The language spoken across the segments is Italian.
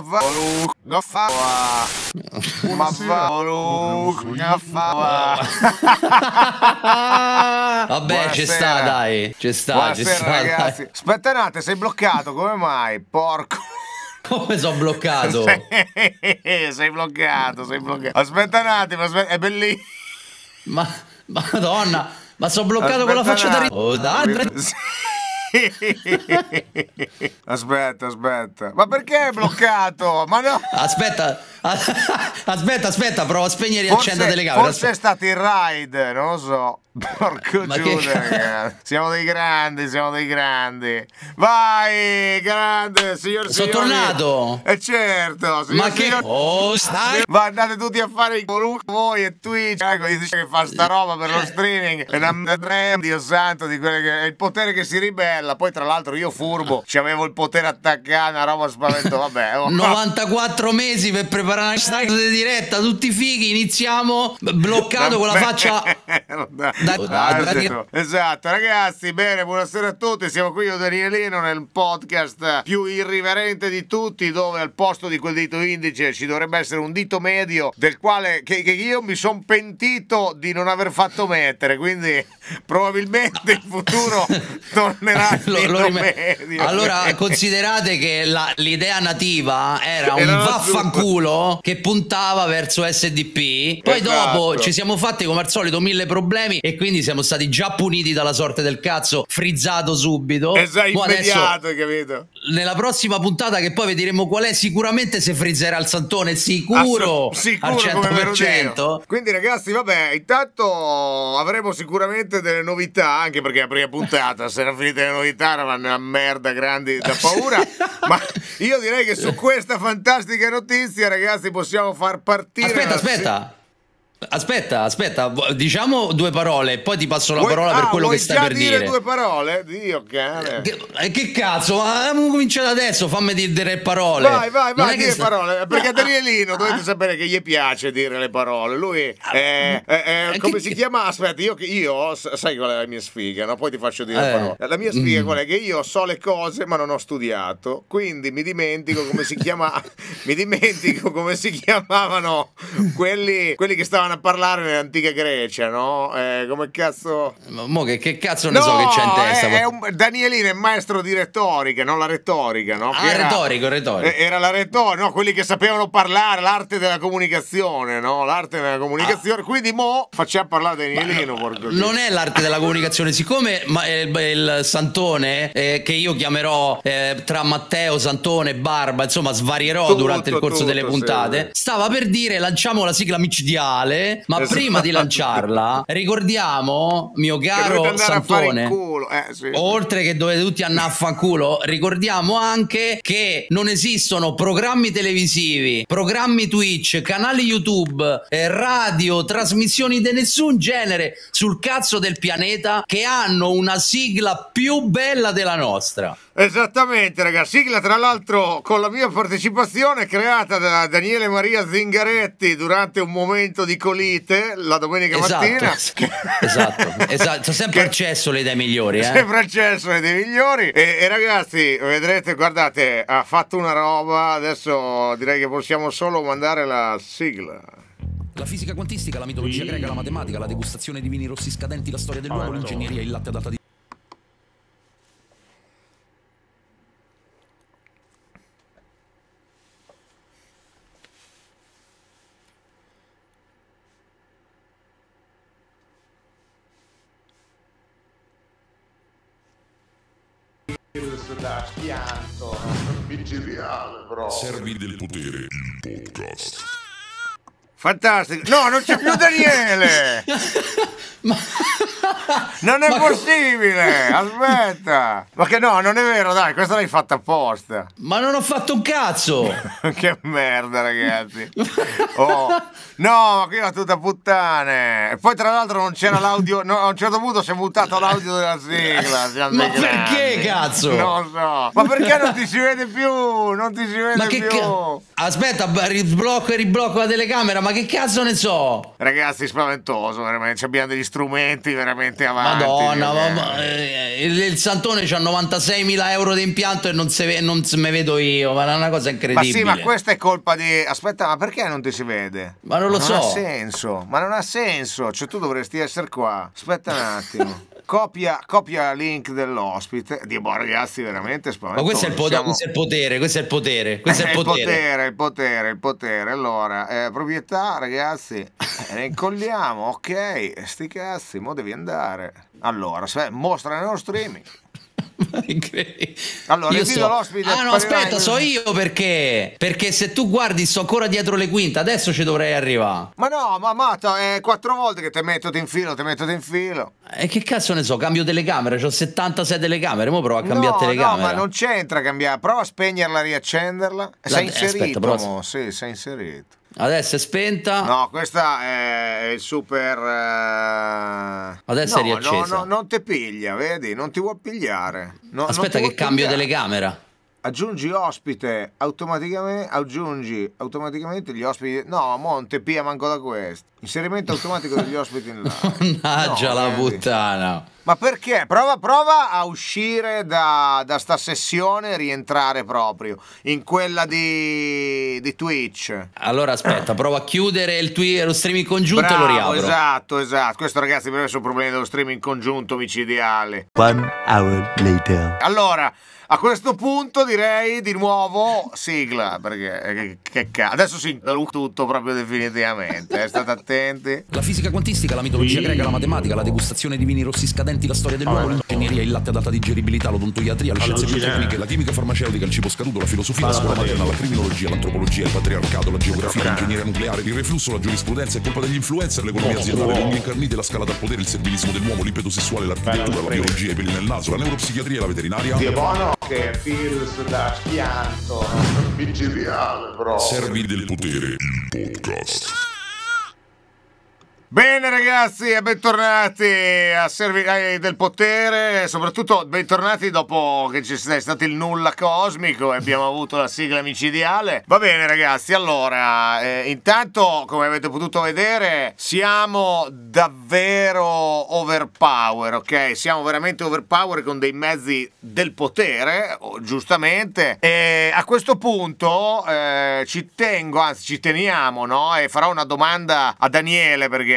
gaffa. gaffawa. Mavolu, gaffa. Vabbè, ci sta, dai. Ci sta, ci sta. Ragazzi. Dai. Aspetta un attimo, sei bloccato, come mai? Porco. Come sono bloccato? sei, sei bloccato, sei bloccato. Aspetta un attimo, aspetta, è bellissimo. Ma, madonna, ma sono bloccato aspetta con la faccia da... Oh, dai. aspetta, aspetta. Ma perché è bloccato? Ma no. Aspetta, aspetta, aspetta, prova a spegnere e accendo la telecamera. Forse è stato il raid, non lo so. Porco Ma Giuda, che... siamo dei grandi, siamo dei grandi. Vai, grande, signor Sono signori. tornato. E eh certo, signor, Ma che... Oh, stai... Ma andate tutti a fare i colù voi e Twitch. Ecco, gli dice che fa sta roba per lo eh. streaming. È una... Dio santo, di quelle che... È il potere che si ribella bella. Poi, tra l'altro, io furbo, ci avevo il potere attaccare, una roba spaventosa. Vabbè, 94 mesi per preparare questa diretta, tutti fighi. Iniziamo bloccato con la faccia. da... Esatto. esatto, ragazzi. Bene, buonasera a tutti. Siamo qui io Danielino nel podcast più irriverente di tutti, dove al posto di quel dito indice ci dovrebbe essere un dito medio del quale che, che io mi sono pentito di non aver fatto mettere. Quindi, probabilmente in futuro tornerà lo, lo rime- medio, allora medio. considerate che la, l'idea nativa era, era un vaffanculo che puntava verso SDP poi esatto. dopo ci siamo fatti come al solito mille problemi e quindi siamo stati già puniti dalla sorte del cazzo frizzato subito esatto immediato capito nella prossima puntata che poi vedremo qual è sicuramente se frizzerà il santone sicuro, Assu- sicuro al 100% quindi ragazzi vabbè intanto avremo sicuramente delle novità anche perché la prima puntata se era finita le novità era una merda grandi da paura ma io direi che su questa fantastica notizia ragazzi possiamo far partire aspetta aspetta Aspetta, aspetta, diciamo due parole e poi ti passo la vuoi, parola per ah, quello che stai per dire. Vuoi due parole? Dio cane. Che, eh, eh, che cazzo, ah, abbiamo cominciato adesso, fammi dire delle parole. Vai, vai, vai, dire sta... parole. Perché ah, ah, Danielino, ah, dovete ah. sapere che gli piace dire le parole. Lui, eh, eh, eh, come che, si chiama? Aspetta, io, io, sai qual è la mia sfiga, no? Poi ti faccio dire le eh. parole. La mia sfiga mm. qual è? Che io so le cose ma non ho studiato, quindi mi dimentico come si chiama, mi dimentico come si chiamavano quelli, quelli che stavano andavano a parlare nell'antica Grecia, no? Eh, come cazzo... Mo che, che cazzo ne no, so che c'è in testa? È, è un... Danielino è maestro di retorica, non la retorica, no? ah, era... retorico, retorico. Eh, era la retorica, no? Quelli che sapevano parlare, l'arte della comunicazione, no? L'arte della comunicazione. Ah. Quindi mo facciamo parlare Danielino, no, Non è l'arte della comunicazione, siccome eh, il, il Santone, eh, che io chiamerò eh, tra Matteo, Santone, Barba, insomma svarierò tutto, durante il corso tutto, delle puntate, sì. stava per dire lanciamo la sigla micidiale lanciare, ma esatto. prima di lanciarla ricordiamo, mio caro Santone, eh, sì. oltre che dovete tutti andare a fanculo, ricordiamo anche che non esistono programmi televisivi, programmi Twitch, canali YouTube, eh, radio, trasmissioni di nessun genere sul cazzo del pianeta che hanno una sigla più bella della nostra. Esattamente, ragazzi. Sigla, tra l'altro, con la mia partecipazione creata da Daniele Maria Zingaretti durante un momento di scolite la domenica esatto, mattina. Esatto, esatto. sono sempre accesso le idee migliori. Eh? Sempre accesso le idee migliori. E, e, ragazzi, vedrete, guardate, ha fatto una roba, adesso direi che possiamo solo mandare la sigla. La fisica quantistica, la mitologia greca, la matematica, la degustazione di vini rossi scadenti, la storia dell'uomo, ah, l'ingegneria, il latte ad alta di da schianto. Amici bro. Servi del potere, il podcast. Fantastico. No, non c'è più Daniele. Ma... Non è ma... possibile. Aspetta. Ma che no, non è vero, dai, questa l'hai fatta apposta. Ma non ho fatto un cazzo. che merda, ragazzi. Oh. No, qui era tutta puttane. E poi tra l'altro non c'era l'audio, no, a un certo punto si è buttato l'audio della sigla. Ma perché cazzo? Non so. Ma perché non ti si vede più? Non ti si vede più. Ca... Aspetta, sblocco e riblocco la telecamera ma che cazzo ne so? Ragazzi, spaventoso, veramente. Abbiamo degli strumenti veramente avanti. Madonna, eh. ma, ma, eh, il, il, Santone ha 96.000 euro di impianto e non, se, non se me vedo io, ma è una cosa incredibile. Ma sì, ma questa è colpa di... Aspetta, ma perché non ti si vede? Ma non lo ma so. Non ha senso, ma non ha senso. Cioè, tu dovresti essere qua. Aspetta un attimo. copia, copia link dell'ospite. Dio, boh, ragazzi, veramente spaventoso. Ma questo è, Siamo... questo è, il potere, questo è il potere, questo è il potere. il potere, il potere, il potere. Allora, eh, proprietà, ragazzi, ne eh, incolliamo, ok, sti cazzi, mo devi andare. Allora, mostra nello streaming. allora, io so. l'ospite. Ah no, aspetta, in... so io perché. Perché se tu guardi, sto ancora dietro le quinte, adesso ci dovrei arrivare. Ma no, ma Matta, è quattro volte che te metto in filo, te metto in filo. E eh, che cazzo ne so, cambio telecamere, ho 76 telecamere, mo provo a cambiare no, telecamera. No, ma non c'entra cambiare, prova a spegnerla, riaccenderla. La... Sei inserito, aspetta, prova... sì, sei inserito. Adesso è spenta. No, questa è il super. Eh... Adesso no, è riaccesa. No, no, non ti piglia, vedi? Non ti vuol pigliare. No, Aspetta, che cambio pigliare. telecamera. Aggiungi ospite automaticamente. Aggiungi automaticamente gli ospiti. No, Monte Pia manco da questo. Inserimento automatico degli ospiti in là. Mannaggia no, la vedi? puttana. Ma perché? Prova, prova a uscire da, da sta sessione e rientrare proprio in quella di, di Twitch. Allora aspetta, prova a chiudere il twi- lo streaming congiunto Bravo, e lo riapro. Esatto, esatto. Questo ragazzi per me sono problemi dello streaming congiunto micidiale. One hour later. Allora, a questo punto direi di nuovo sigla, perché eh, che cazzo. Adesso si tutto proprio definitivamente, eh, state attenti. La fisica quantistica, la mitologia sì. greca, la matematica, la degustazione di vini rossi scadenti argomenti, la storia dell'uomo, ah, l'ingegneria, il latte ad alta digeribilità, l'odontoiatria, le scienze biotecniche, la chimica farmaceutica, il cibo scaduto, la filosofia, la scuola materna, la criminologia, l'antropologia, il patriarcato, la geografia, l'ingegneria nucleare, il reflusso, la giurisprudenza, è colpa degli influencer, l'economia aziendale, le unghie incarnite, la scala dal potere, il servilismo dell'uomo, l'ipeto sessuale, l'architettura, la biologia, i peli nel naso, la neuropsichiatria, la veterinaria. Che buono che virus da schianto, micidiale, bro. Servi del potere, il podcast. Bene ragazzi e bentornati a Servigai eh, del Potere, soprattutto bentornati dopo che ci è stato il nulla cosmico e abbiamo avuto la sigla micidiale. Va bene ragazzi, allora eh, intanto come avete potuto vedere siamo davvero overpower, ok? Siamo veramente overpower con dei mezzi del potere, giustamente. E a questo punto eh, ci tengo, anzi ci teniamo, no? E farò una domanda a Daniele perché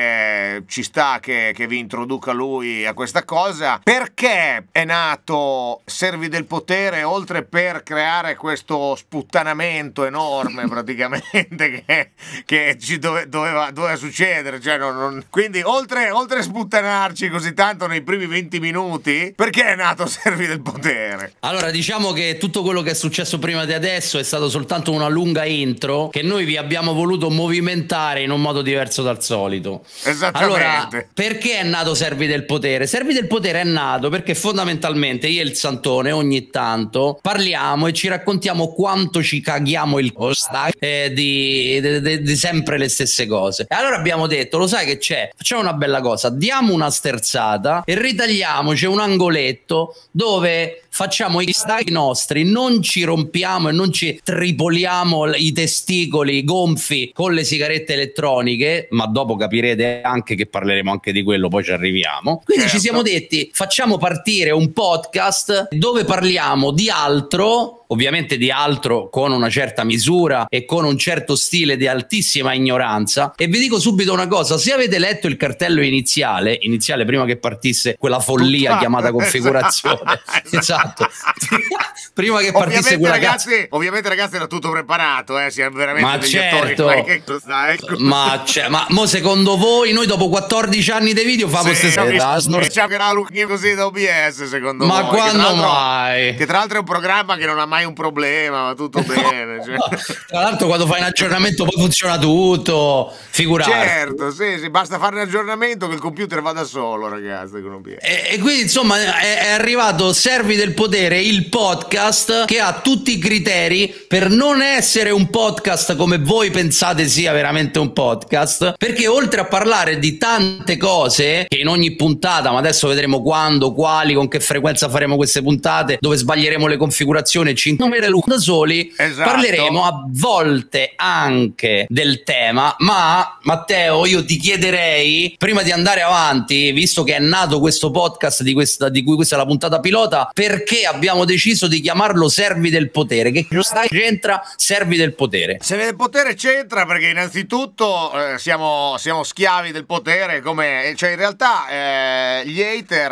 ci sta che, che vi introduca lui a questa cosa. Perché è nato Servi del Potere oltre per creare questo sputtanamento enorme praticamente che, che ci dove, doveva, doveva, succedere? Cioè, non, non... Quindi oltre, oltre a sputtanarci così tanto nei primi 20 minuti, perché è nato Servi del Potere? Allora diciamo che tutto quello che è successo prima di adesso è stato soltanto una lunga intro che noi vi abbiamo voluto movimentare in un modo diverso dal solito. Esattamente. Allora, perché è nato Servi del Potere? Servi del Potere è nato perché fondamentalmente io e il Santone ogni tanto parliamo e ci raccontiamo quanto ci caghiamo il costa eh, di, di, di, di, sempre le stesse cose. E allora abbiamo detto, lo sai che c'è? Facciamo una bella cosa, diamo una sterzata e ritagliamoci un angoletto dove facciamo i staghi nostri, non ci rompiamo e non ci tripoliamo i testicoli gonfi con le sigarette elettroniche, ma dopo capirete succede anche che parleremo anche di quello, poi ci arriviamo. Quindi certo. ci siamo detti facciamo partire un podcast dove parliamo di altro ovviamente di altro con una certa misura e con un certo stile di altissima ignoranza. E vi dico subito una cosa, se avete letto il cartello iniziale, iniziale prima che partisse quella follia chiamata configurazione, esatto, esatto. prima che partisse ovviamente, quella... Ragazzi, ovviamente ragazzi era tutto preparato, eh, siamo veramente... Ma certo, attori, ma, che... ah, ecco. ma, cioè, ma mo secondo voi noi dopo 14 anni di video famo sì, stessa cosa? Diciamo che era così da OBS secondo me. Ma voi, quando che mai? Che tra l'altro è un programma che non ha mai hai un problema, va tutto bene. Cioè. Tra l'altro quando fai un aggiornamento poi funziona tutto, figurati. Certo, sì, sì, basta fare un aggiornamento che il computer va da solo, ragazzi. E, e, quindi insomma è, è arrivato Servi del Potere, il podcast che ha tutti i criteri per non essere un podcast come voi pensate sia veramente un podcast, perché oltre a parlare di tante cose che in ogni puntata, ma adesso vedremo quando, quali, con che frequenza faremo queste puntate, dove sbaglieremo le configurazioni, ci 5 numeri Luca da soli, esatto. parleremo a volte anche del tema, ma Matteo io ti chiederei, prima di andare avanti, visto che è nato questo podcast di, questa, di cui questa è la puntata pilota, perché abbiamo deciso di chiamarlo Servi del Potere? Che cosa c'entra Servi del Potere? Servi del Potere c'entra perché innanzitutto eh, siamo, siamo, schiavi del potere, come, cioè in realtà eh, gli hater,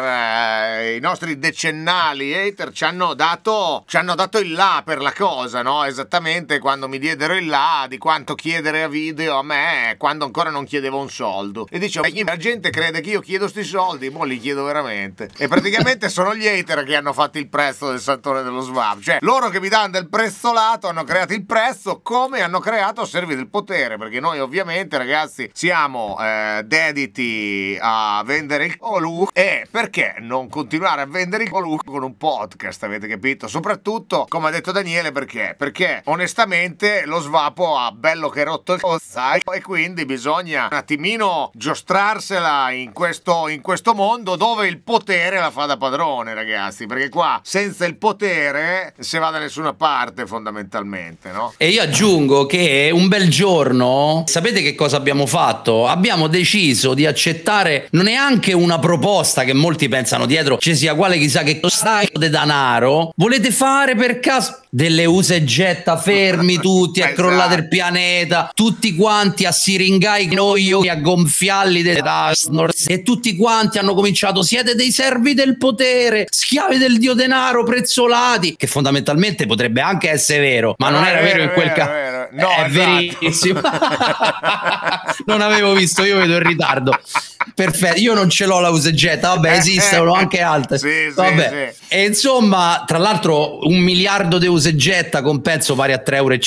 eh, i nostri decennali hater ci hanno dato, ci hanno dato il il là per la cosa, no? Esattamente quando mi diedero il là di quanto chiedere a video a me quando ancora non chiedevo un soldo. E dicevo, la gente crede che io chiedo sti soldi, mo li chiedo veramente. E praticamente sono gli hater che hanno fatto il prezzo del settore dello swap. Cioè, loro che mi danno del prezzolato hanno creato il prezzo come hanno creato servi del potere. Perché noi ovviamente, ragazzi, siamo eh, dediti a vendere il colu. E perché non continuare a vendere il colu con un podcast, avete capito? Soprattutto con come ha detto Daniele, perché? Perché onestamente lo svapo ha bello che rotto il cozzai e quindi bisogna un attimino giostrarsela in questo, in questo mondo dove il potere la fa da padrone, ragazzi, perché qua senza il potere se va da nessuna parte fondamentalmente, no? E io aggiungo che un bel giorno, sapete che cosa abbiamo fatto? Abbiamo deciso di accettare non neanche una proposta che molti pensano dietro ci sia quale chissà che stai di danaro volete fare per caso delle use e getta fermi tutti, è esatto. crollato il pianeta, tutti quanti a siringai noi a gonfialli e tutti quanti hanno cominciato siete dei servi del potere, schiavi del dio denaro, prezzolati, che fondamentalmente potrebbe anche essere vero, ma non, non era vero, in quel caso. Eh, no, è esatto. verissimo. non avevo visto, io vedo il ritardo. Perfetto, io non ce l'ho la use e getta, vabbè, eh, esistono eh. anche altre. Sì, sì, sì. E insomma, tra l'altro un miliardo miliardo di usa e getta, con pezzo pari a 3,50 euro,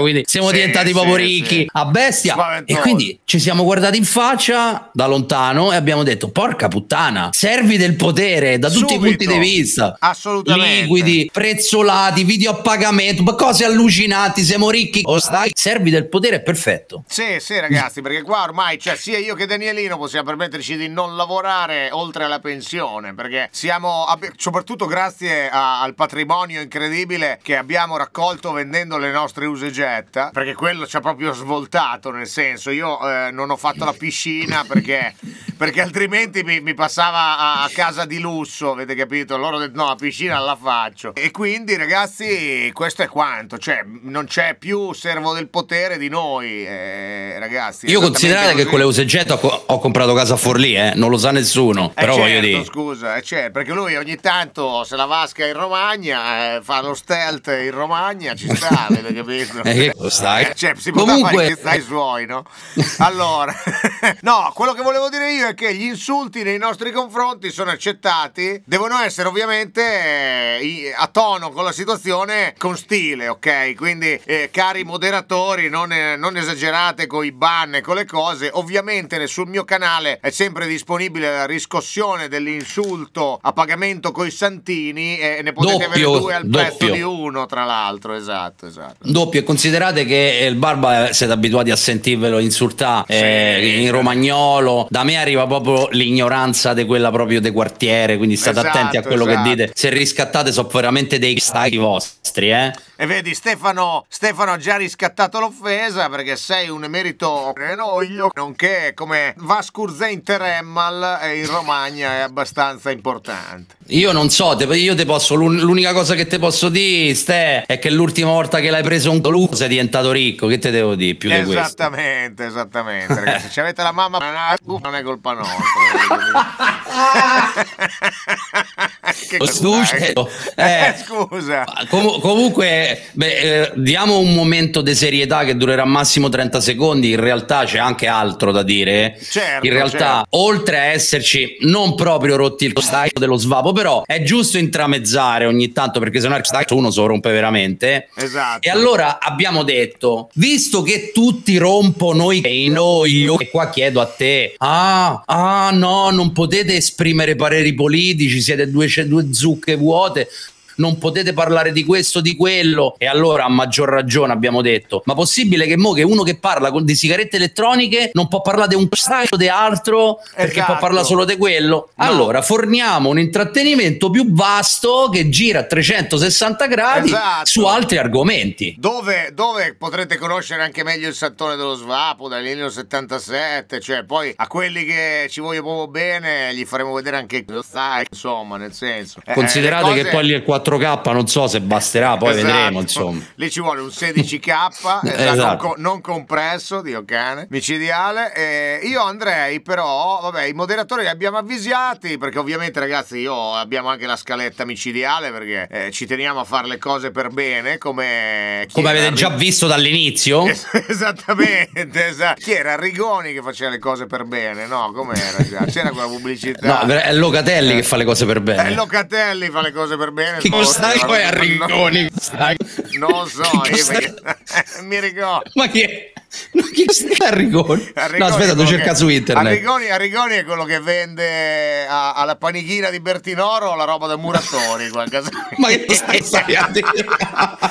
quindi siamo sì, diventati proprio ricchi sì. a bestia. Spaventoso. E quindi ci siamo guardati in faccia da lontano e abbiamo detto, porca puttana, servi del potere da tutti Subito. i punti di vista. Assolutamente. Liquidi, prezzolati, video a pagamento, cose allucinanti, siamo ricchi. O oh, stai, servi del potere, perfetto. Sì, sì ragazzi, perché qua ormai, cioè sia io che Danielino possiamo permetterci di non lavorare oltre alla pensione, perché siamo, soprattutto grazie a, al patrimonio incredibile incredibile che abbiamo raccolto vendendo le nostre use jet, perché quello ci ha proprio svoltato, nel senso io eh, non ho fatto la piscina perché, perché altrimenti mi, mi passava a, a, casa di lusso, avete capito? Loro hanno detto no, la piscina la faccio. E quindi ragazzi questo è quanto, cioè non c'è più servo del potere di noi, eh, ragazzi. Io considerate che con le use ho, ho, comprato casa Forlì, eh? non lo sa nessuno, eh però certo, voglio dire. Scusa, eh, certo, perché lui ogni tanto se la vasca in Romagna eh, fa fa lo stealth in Romagna, ci sta, avete capito? Eh, lo stai. Eh, cioè, si Comunque... fare che stai suoi, no? Allora, no, quello che volevo dire io è che gli insulti nei nostri confronti sono accettati, devono essere ovviamente eh, a tono con la situazione, con stile, ok? Quindi, eh, cari moderatori, non, eh, non esagerate con i ban e con le cose. Ovviamente sul mio canale è sempre disponibile la riscossione dell'insulto a pagamento con i santini e ne potete doppio, avere due al prezzo doppio. di uno, tra l'altro, esatto, esatto. Doppio, e considerate che eh, il Barba eh, siete abituati a sentirvelo insultare eh, sì, eh, in romagnolo. Da me arriva proprio l'ignoranza di quella proprio dei quartiere, quindi state esatto, attenti a esatto, quello esatto. che dite. Se riscattate, sono veramente dei stati vostri, eh. E vedi, Stefano, Stefano ha già riscattato l'offesa perché sei un emerito renoglio, nonché come Vascurze in Teremmal in Romagna è abbastanza importante. Io non so, io te posso, l'unica cosa che ti posso dire, Ste, è che l'ultima volta che l'hai preso un lupo sei diventato ricco, che te devo dire più di questo? Esattamente, esattamente, perché se ci avete la mamma non è colpa nostra. che oh, scusa, eh, scusa. Com comunque beh, eh, diamo un momento di serietà che durerà massimo 30 secondi, in realtà c'è anche altro da dire. Certo, in realtà, certo. oltre a esserci non proprio rotti il stacco dello svapo, però è giusto intramezzare ogni tanto perché sennò il stacco uno so rompe veramente. Esatto. E allora abbiamo detto, visto che tutti rompono i noi, io e qua chiedo a te, ah, ah no, non potete esprimere pareri politici, siete due, due zucche vuote, non potete parlare di questo, di quello. E allora a maggior ragione abbiamo detto, ma possibile che mo che uno che parla di sigarette elettroniche non può parlare di un sacco di altro perché esatto. può parlare solo di quello? No. Allora forniamo un intrattenimento più vasto che gira a 360 gradi esatto. su altri argomenti. Dove, dove, potrete conoscere anche meglio il settore dello svapo, dall'Elio 77, cioè poi a quelli che ci vogliono proprio bene gli faremo vedere anche cosa stai, insomma, nel senso. Eh, Considerate eh, cose... che poi lì è 4 4K non so se basterà, poi esatto. vedremo insomma. Lì ci vuole un 16K, eh, esatto. non, non, compresso, Dio cane, micidiale. E eh, io andrei però, vabbè, i moderatori li abbiamo avvisati perché ovviamente ragazzi io abbiamo anche la scaletta micidiale perché eh, ci teniamo a fare le cose per bene come... Come avete già visto dall'inizio? Es- esattamente, esatto. Chi era Rigoni che faceva le cose per bene, no? Com'era? Già? C'era quella pubblicità. No, è Locatelli eh. che fa le cose per bene. È Locatelli fa le cose per bene. Che non stai poi a Ringoni. No, non so, che perché... mi ricordo. Ma chi è? Arrigoni. chi no, aspetta, tu cerca che... su internet. Arrigoni, Arrigoni è quello che vende a, alla panichina di Bertinoro la roba da Muratori. Ma che stai, stai a dire? Ma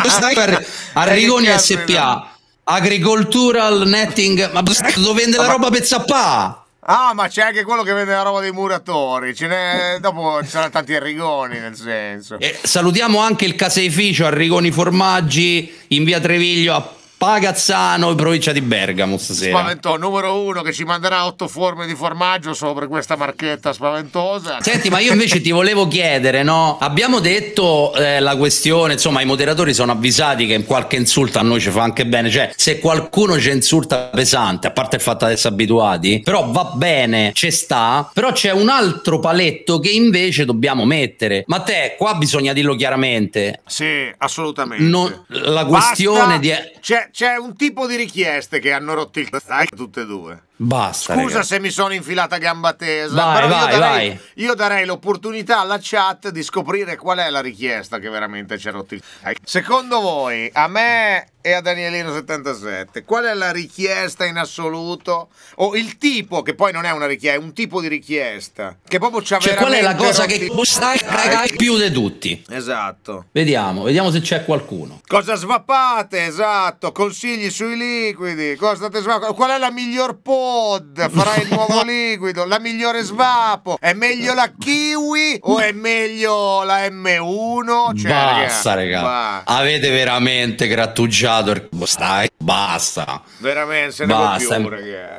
che stai a Arrigoni SPA, Agricultural Netting, ma dove vende la roba per zappà? Ah, ma c'è anche quello che vende la roba dei muratori. Ce n'è... Dopo ci saranno tanti arrigoni, nel senso. E eh, salutiamo anche il caseificio Arrigoni Formaggi in via Treviglio a Pagazzano in provincia di Bergamo stasera. Spaventò, numero uno che ci manderà otto forme di formaggio sopra questa marchetta spaventosa. Senti, ma io invece ti volevo chiedere, no? Abbiamo detto eh, la questione, insomma, i moderatori sono avvisati che qualche insulto a noi ci fa anche bene, cioè se qualcuno ci insulta pesante, a parte il fatto di essere abituati, però va bene, ci sta, però c'è un altro paletto che invece dobbiamo mettere. Ma te, qua bisogna dirlo chiaramente. Sì, assolutamente. Non, la questione Basta, di... Cioè, c'è un tipo di richieste che hanno rotto il tastai tutte e due. Basta. Scusa ragazzi. se mi sono infilata a gamba tesa. Vai, vai, io, darei, vai. io darei l'opportunità alla chat di scoprire qual è la richiesta che veramente ci c'è rotti. Secondo voi, a me e a Danielino77, qual è la richiesta in assoluto? O il tipo, che poi non è una richiesta, è un tipo di richiesta. Che proprio c'ha cioè, Qual è la cosa rotti... che costa ragazzi, più di tutti? Esatto. Vediamo, vediamo se c'è qualcuno. Cosa svapate? Esatto. Consigli sui liquidi. Cosa te svapate? Qual è la miglior posta? Pod, farai il nuovo liquido, la migliore svapo, è meglio la Kiwi o è meglio la M1? Cioè, basta, raga, raga. avete veramente grattugiato, stai, basta. Veramente, se ne Più,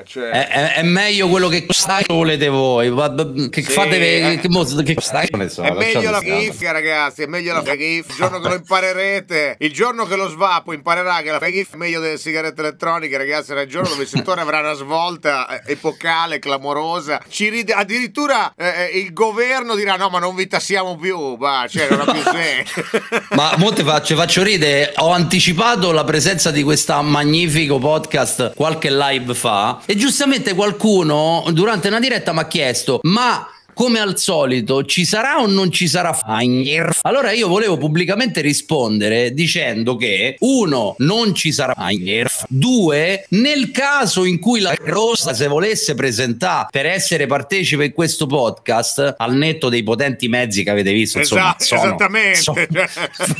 Cioè... È, è, è, meglio quello che stai volete voi, che sì. fate, eh. che, che, che stai, non so, è meglio la Kiwi, ragazzi, è meglio la Kiwi, il giorno che lo imparerete, il giorno che lo svapo imparerà che la Kiwi è meglio delle sigarette elettroniche, ragazzi, nel giorno dove il settore avrà una svolta rivolta eh, epocale, clamorosa, ci ride, addirittura eh, eh, il governo dirà no ma non vi tassiamo più, ma cioè non ha più senso. ma molte faccio, faccio ridere, ho anticipato la presenza di questo magnifico podcast qualche live fa e giustamente qualcuno durante una diretta mi ha chiesto ma come al solito ci sarà o non ci sarà Fagner? Ah, allora io volevo pubblicamente rispondere dicendo che uno non ci sarà Fagner, ah, due nel caso in cui la Rosa se volesse presentare per essere partecipe in questo podcast al netto dei potenti mezzi che avete visto, insomma, esatto, sono, esattamente. Sono,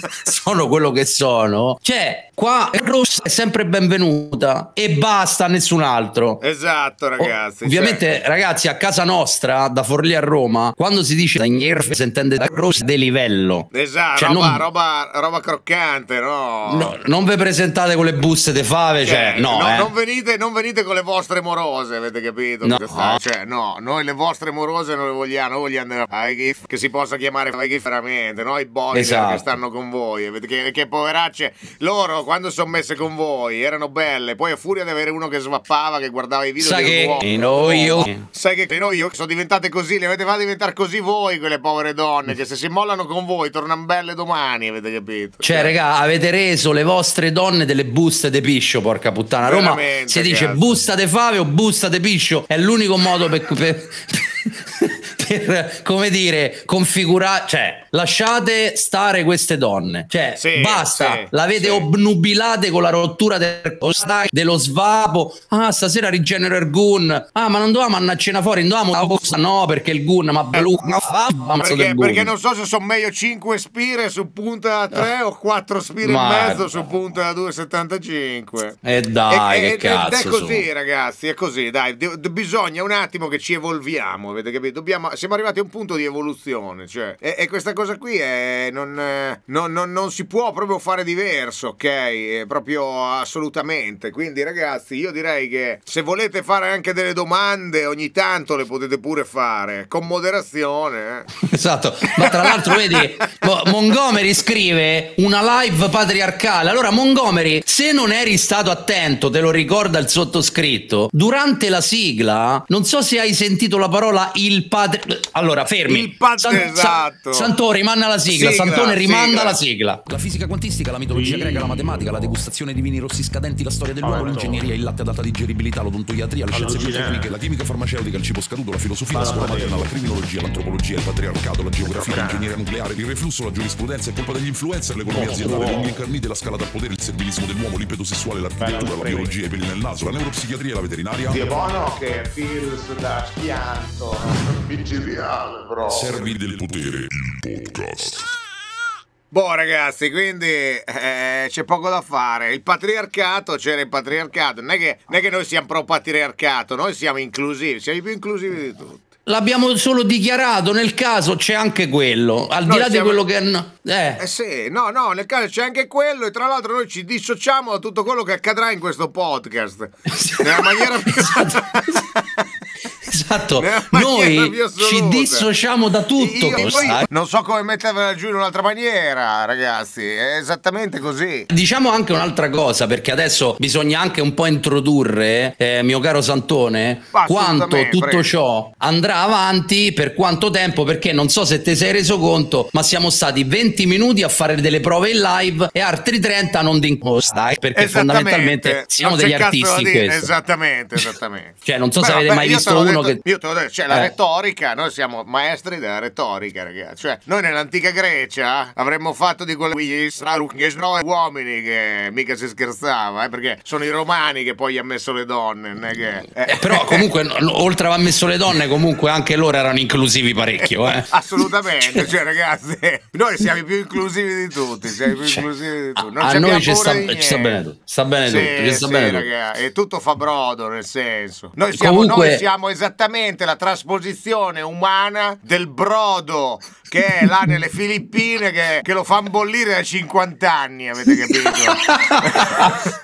sono quello che sono, cioè qua Ross è sempre benvenuta e basta nessun altro esatto ragazzi ovviamente certo. ragazzi a casa nostra da Forlì a Roma quando si dice da Ingherfe si intende da Ross de livello esatto cioè, roba, non... roba, roba, croccante no. no non vi presentate con le buste de fave cioè, cioè no, no eh. non, venite, non, venite, con le vostre morose avete capito no. Cioè, no noi le vostre morose non le vogliamo noi vogliamo che si possa chiamare gif veramente no i boy esatto. che stanno con voi che, che poveracce loro quando sono messe con voi erano belle. Poi a furia di avere uno che svappava, che guardava i video. Sai che di noi io. Sai che noi io sono diventate così, le avete fatte diventare così voi, quelle povere donne, che se si mollano con voi tornano belle domani, avete capito? Cioè, cioè. raga, avete reso le vostre donne delle buste de piscio, porca puttana. A Roma si dice cazzo. busta de fave o busta de piscio. È l'unico modo per, per per, come dire, configurare, cioè, lasciate stare queste donne. Cioè, sì, basta, sì, l'avete sì. obnubilate con la rottura del dello svapo. Ah, stasera rigenero il gun. Ah, ma non dovevamo andare a cena fuori, non dovevamo no, perché il gun, ma eh, blu, ma perché, perché non so se sono meglio 5 spire su punta 3 no. o 4 spire ma... e mezzo su punta 2,75. E eh, dai, e, che e, cazzo. Ed è così, sono. ragazzi, è così, dai, bisogna un attimo che ci evolviamo, avete capito? Dobbiamo, siamo arrivati a un punto di evoluzione, cioè, e, e questa cosa qui è, non, non, non, non, si può proprio fare diverso, ok? È proprio assolutamente. Quindi ragazzi, io direi che se volete fare anche delle domande, ogni tanto le potete pure fare, con moderazione. Eh. Esatto, ma tra l'altro vedi, Montgomery scrive una live patriarcale. Allora Montgomery, se non eri stato attento, te lo ricorda il sottoscritto, durante la sigla, non so se hai sentito la parola il padre. Allora, fermi. Il pazzo San, esatto. Santone rimanda la sigla. sigla Santone rimanda sigla. la sigla. La fisica quantistica, la mitologia sì. greca, la matematica, la degustazione di vini rossi scadenti, la storia dell'uomo, allora, ah, l'ingegneria, il latte ad alta digeribilità, l'odontoiatria, le scienze biotecniche, la chimica farmaceutica, il cibo scaduto, la filosofia, la scuola materna, la criminologia, l'antropologia, il patriarcato, la geografia, l'ingegneria nucleare, il reflusso, la giurisprudenza, è colpa degli influencer, l'economia oh. aziendale, le lunghe la scala dal potere, il servilismo dell'uomo, l'ipeto sessuale, l'architettura, la biologia, i peli nel naso, la neuropsichiatria, la veterinaria. Dio buono che virus da schianto siciliane, bro. Servi del potere, il podcast. Boh ragazzi, quindi eh, c'è poco da fare. Il patriarcato c'era il patriarcato, non è, che, non è che noi siamo pro patriarcato, noi siamo inclusivi, siamo i più inclusivi di tutti. L'abbiamo solo dichiarato, nel caso c'è anche quello, al noi di là siamo... di quello che... Eh. eh sì, no, no, nel caso c'è anche quello e tra l'altro noi ci dissociamo da tutto quello che accadrà in questo podcast. Nella maniera più... Esatto. Esatto, noi ci dissociamo da tutto. Io, non so come mettervela giù in un'altra maniera, ragazzi. È esattamente così. Diciamo anche un'altra cosa, perché adesso bisogna anche un po' introdurre, eh, mio caro Santone, quanto tutto prego. ciò andrà avanti, per quanto tempo, perché non so se ti sei reso conto, ma siamo stati 20 minuti a fare delle prove in live e altri 30 non di oh, imposta, perché fondamentalmente siamo degli artisti. esattamente, esattamente. cioè, non so Beh, se avete vabbè, mai visto uno che... Io te lo dico, cioè la eh. retorica, noi siamo maestri della retorica, ragazzi. Cioè, noi nell'antica Grecia avremmo fatto di quelli che uomini che mica si scherzava, eh, perché sono i romani che poi gli ha messo le donne. Che... Eh. eh, però comunque, oltre a aver messo le donne, comunque anche loro erano inclusivi parecchio. Eh. Assolutamente, cioè, cioè ragazzi, noi siamo i più inclusivi di tutti, siamo i più cioè, inclusivi di tutti. Non a noi ci sta, ci sta, bene tutto, sta bene sì, tutto, sta sì, bene tutto. Ragazzi, e tutto fa brodo nel senso. Noi siamo, comunque... noi siamo esattamente esattamente la trasposizione umana del brodo che è là nelle Filippine che, che lo fanno bollire da 50 anni, avete capito?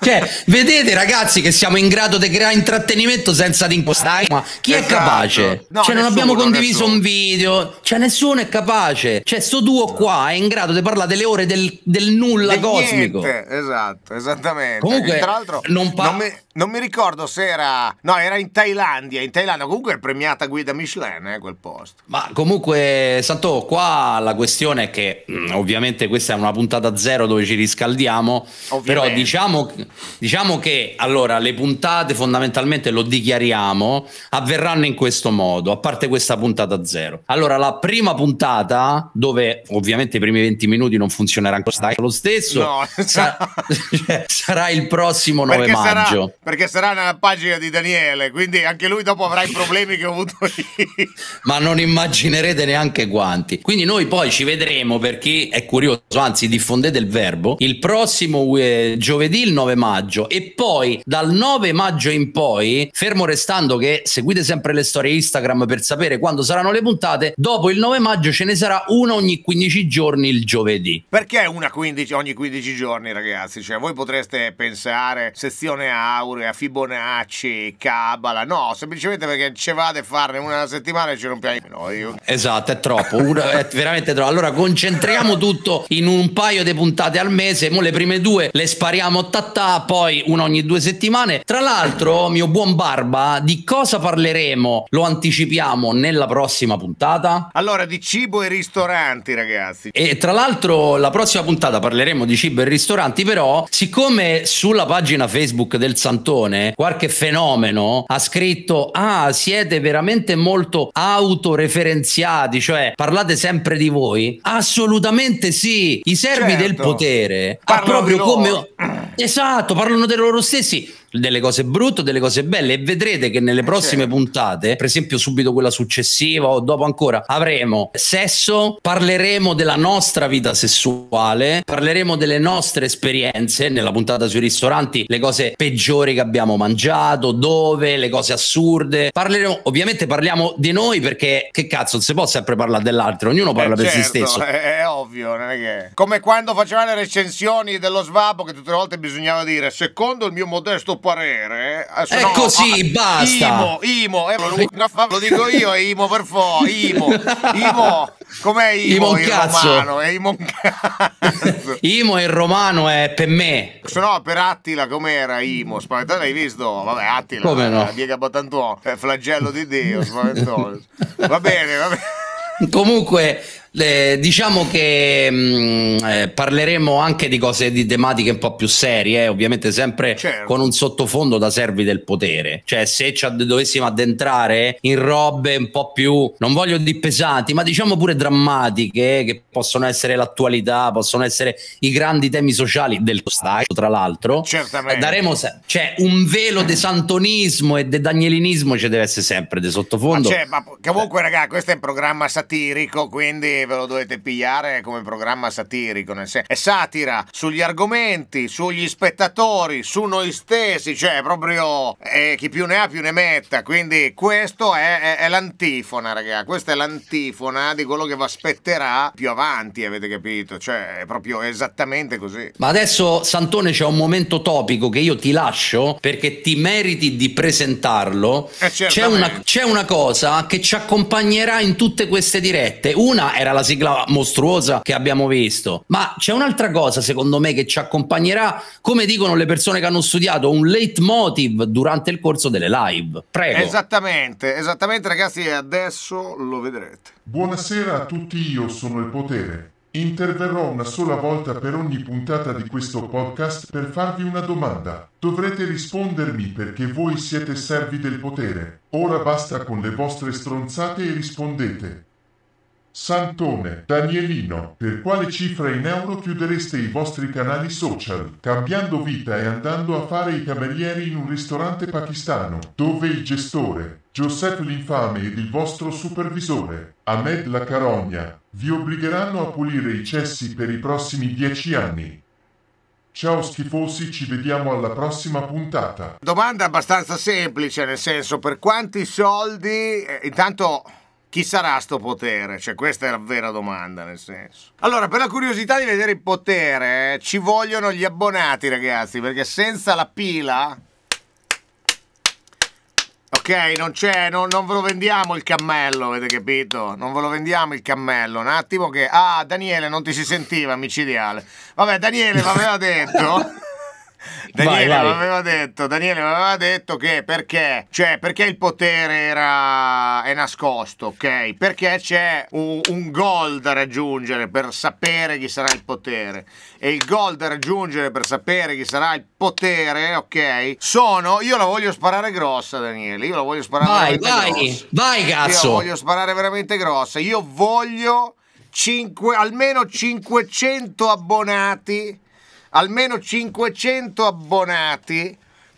cioè, vedete ragazzi che siamo in grado di creare intrattenimento senza impostare, ma chi esatto. è capace? No, cioè, non abbiamo condiviso nessuno. un video, cioè nessuno è capace. Cioè, sto duo qua è in grado di parlare delle ore del, del nulla De cosmico. Niente. Esatto, esattamente. Comunque, e tra l'altro, non, non, mi, non mi ricordo se era... No, era in Thailandia, in Thailandia comunque è premiata guida Michelin eh, quel posto. Ma comunque, Santo, qua la questione è che mm, ovviamente questa è una puntata zero dove ci riscaldiamo, ovviamente. però diciamo, diciamo che allora le puntate fondamentalmente, lo dichiariamo, avverranno in questo modo, a parte questa puntata zero. Allora, la prima puntata, dove ovviamente i primi 20 minuti non funzionerà ancora lo stesso, no, sarà, cioè, sarà il prossimo 9 perché maggio. Sarà, perché sarà nella pagina di Daniele, quindi anche lui dopo avrà i problemi problemi che ho avuto lì. Ma non immaginerete neanche quanti. Quindi noi poi ci vedremo per chi è curioso, anzi diffondete il verbo, il prossimo eh, giovedì il 9 maggio e poi dal 9 maggio in poi, fermo restando che seguite sempre le storie Instagram per sapere quando saranno le puntate, dopo il 9 maggio ce ne sarà una ogni 15 giorni il giovedì. Perché una 15, ogni 15 giorni ragazzi? Cioè voi potreste pensare sezione aurea, Fibonacci, Cabala, no, semplicemente perché a farne una settimana e ci rompiamo no, io. Esatto, è troppo, è veramente troppo. Allora concentriamo tutto in un paio di puntate al mese, mo le prime due le spariamo tattà, poi una ogni due settimane. Tra l'altro, mio buon Barba, di cosa parleremo? Lo anticipiamo nella prossima puntata? Allora, di cibo e ristoranti, ragazzi. E tra l'altro, la prossima puntata parleremo di cibo e ristoranti, però, siccome sulla pagina Facebook del Santone qualche fenomeno ha scritto "Ah, sì, siete veramente molto autoreferenziati, cioè parlate sempre di voi? Assolutamente sì. I servi certo. del potere, proprio come... Esatto, parlano di loro stessi delle cose brutte, delle cose belle e vedrete che nelle eh, prossime certo. puntate, per esempio subito quella successiva o dopo ancora, avremo sesso, parleremo della nostra vita sessuale, parleremo delle nostre esperienze nella puntata sui ristoranti, le cose peggiori che abbiamo mangiato, dove, le cose assurde. Parleremo, ovviamente parliamo di noi perché che cazzo, non si può sempre parlare dell'altro, ognuno eh, parla eh per certo, se stesso. È, è ovvio, non è che... Come quando facevamo le recensioni dello Svabo che tutte le volte bisognava dire, secondo il mio modesto parere. Eh, è no, così, ah, basta. Imo, Imo, eh, lo dico io, è Imo per forza. Imo, Imo, com'è Imo? Imo in cazzo. romano, è Imo in cazzo. Imo in romano è per me. Se no, per Attila com'era Imo? Spaventoso, l'hai visto? Vabbè, Attila, Come no? Diego Batantuò, eh, flagello di Dio, spaventoso. Va bene, va bene. Comunque, eh, diciamo che mh, mm, eh, parleremo anche di cose di tematiche un po' più serie, eh, ovviamente sempre certo. con un sottofondo da servi del potere. Cioè, se ci dovessimo addentrare in robe un po' più, non voglio di pesanti, ma diciamo pure drammatiche, eh, che possono essere l'attualità, possono essere i grandi temi sociali del Stato, tra l'altro. Certamente. Daremo se- cioè, un velo di santonismo e di danielinismo ci deve essere sempre di sottofondo. Ma, cioè, ma comunque, eh. questo è un programma satirico, quindi ve lo dovete pigliare come programma satirico, nel senso è satira sugli argomenti, sugli spettatori, su noi stessi, cioè proprio eh, chi più ne ha più ne metta, quindi questo è, è, è l'antifona, raga, questa è l'antifona di quello che vi aspetterà più avanti, avete capito? Cioè è proprio esattamente così. Ma adesso Santone c'è un momento topico che io ti lascio perché ti meriti di presentarlo. Eh, c'è una, una cosa che ci accompagnerà in tutte queste dirette. Una era la sigla mostruosa che abbiamo visto. Ma c'è un'altra cosa, secondo me, che ci accompagnerà, come dicono le persone che hanno studiato, un leitmotiv durante il corso delle live. Prego. Esattamente, esattamente ragazzi, adesso lo vedrete. Buonasera a tutti, io sono il potere. Interverrò una sola volta per ogni puntata di questo podcast per farvi una domanda. Dovrete rispondermi perché voi siete servi del potere. Ora basta con le vostre stronzate e rispondete. Santone, Danielino, per quale cifra in euro chiudereste i vostri canali social, cambiando vita e andando a fare i camerieri in un ristorante pakistano, dove il gestore, Giuseppe l'infame ed il vostro supervisore, Ahmed la carogna, vi obbligheranno a pulire i cessi per i prossimi dieci anni. Ciao schifosi, ci vediamo alla prossima puntata. Domanda abbastanza semplice, nel senso per quanti soldi... Eh, intanto chi sarà sto potere? Cioè, questa è la vera domanda, nel senso. Allora, per la curiosità di vedere il potere, eh, ci vogliono gli abbonati, ragazzi, perché senza la pila... Ok, non c'è, non, non ve lo vendiamo il cammello, avete capito? Non ve lo vendiamo il cammello, un attimo che... Ah, Daniele non ti si sentiva, micidiale. Vabbè, Daniele l'aveva detto... Daniele mi aveva detto, Daniele aveva detto che perché, cioè perché il potere era è nascosto, ok? Perché c'è un, un goal da raggiungere per sapere chi sarà il potere e il goal da raggiungere per sapere chi sarà il potere, ok? Sono io la voglio sparare grossa, Daniele, io la voglio sparare vai, vai, grossa. Vai, cazzo. Io la voglio sparare veramente grossa. Io voglio 5, almeno 500 abbonati almeno 500 abbonati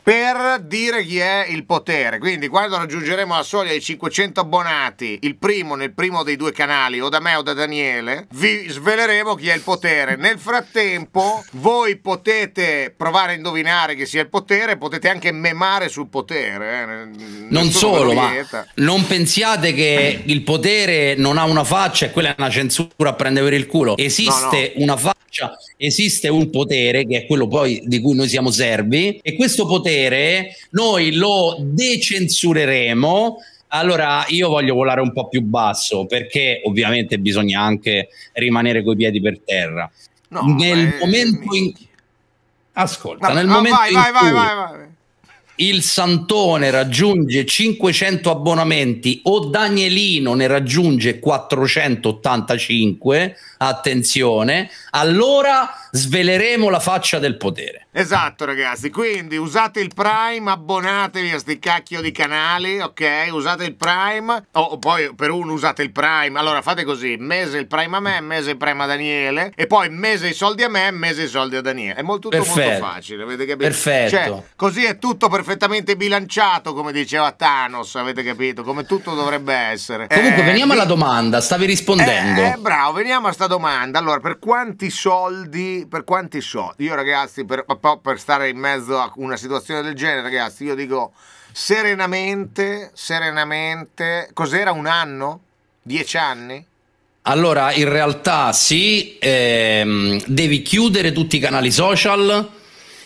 per dire chi è il potere. Quindi quando raggiungeremo la soglia dei 500 abbonati, il primo nel primo dei due canali, o da me o da Daniele, vi sveleremo chi è il potere. Nel frattempo voi potete provare a indovinare chi sia il potere, potete anche memare sul potere. Eh. Non solo, ma non pensiate che il potere non ha una faccia e quella è una censura a prendere per il culo. Esiste no, no. una faccia, esiste un potere che è quello poi di cui noi siamo servi e questo potere piacere, noi lo decensureremo. Allora io voglio volare un po' più basso perché ovviamente bisogna anche rimanere coi piedi per terra. No, nel beh, momento in cui... Ascolta, no, nel no, momento vai, in vai, cui... vai, vai, vai il Santone raggiunge 500 abbonamenti o Danielino ne raggiunge 485, attenzione, allora sveleremo la faccia del potere. Esatto, ragazzi. Quindi usate il Prime, abbonatevi a sti cacchio di canali, ok? Usate il Prime. Oh, poi per uno usate il Prime. Allora fate così: mese il Prime a me, mese il Prime a Daniele, e poi mese i soldi a me, mese i soldi a Daniele. È molto, molto facile, avete capito? Perfetto. Cioè, così è tutto perfettamente bilanciato, come diceva Thanos, avete capito? Come tutto dovrebbe essere. Comunque, eh, veniamo alla domanda, stavi rispondendo. Eh, eh, bravo, veniamo a sta domanda. Allora, per quanti soldi per quanti show? Io ragazzi, per, per stare in mezzo a una situazione del genere, ragazzi, io dico serenamente, serenamente, cos'era un anno? Dieci anni? Allora, in realtà sì, ehm, devi chiudere tutti i canali social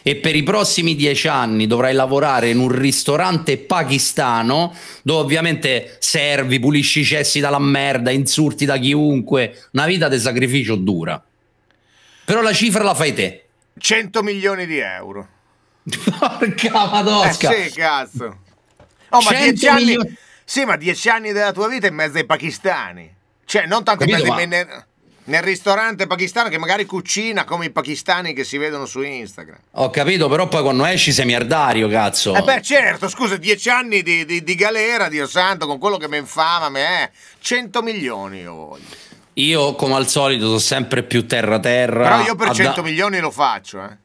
e per i prossimi dieci anni dovrai lavorare in un ristorante pakistano dove ovviamente servi, pulisci i cessi dalla merda, insulti da chiunque, una vita di sacrificio dura. Però la cifra la fai te. 100 milioni di euro. Porca madosca. Eh sì, cazzo. Oh, ma 10 anni... Sì, ma 10 anni della tua vita in mezzo ai pakistani. Cioè, non tanto Capito, in mezzo ma... nel, nel ristorante pakistano che magari cucina come i pakistani che si vedono su Instagram. Ho capito, però poi quando esci sei miliardario, cazzo. Eh beh, certo, scusa, dieci anni di, di, di, galera, Dio santo, con quello che mi infama, me è eh. 100 milioni io voglio. Io, come al solito, sono sempre più terra-terra. Però io per 100 milioni lo faccio, eh.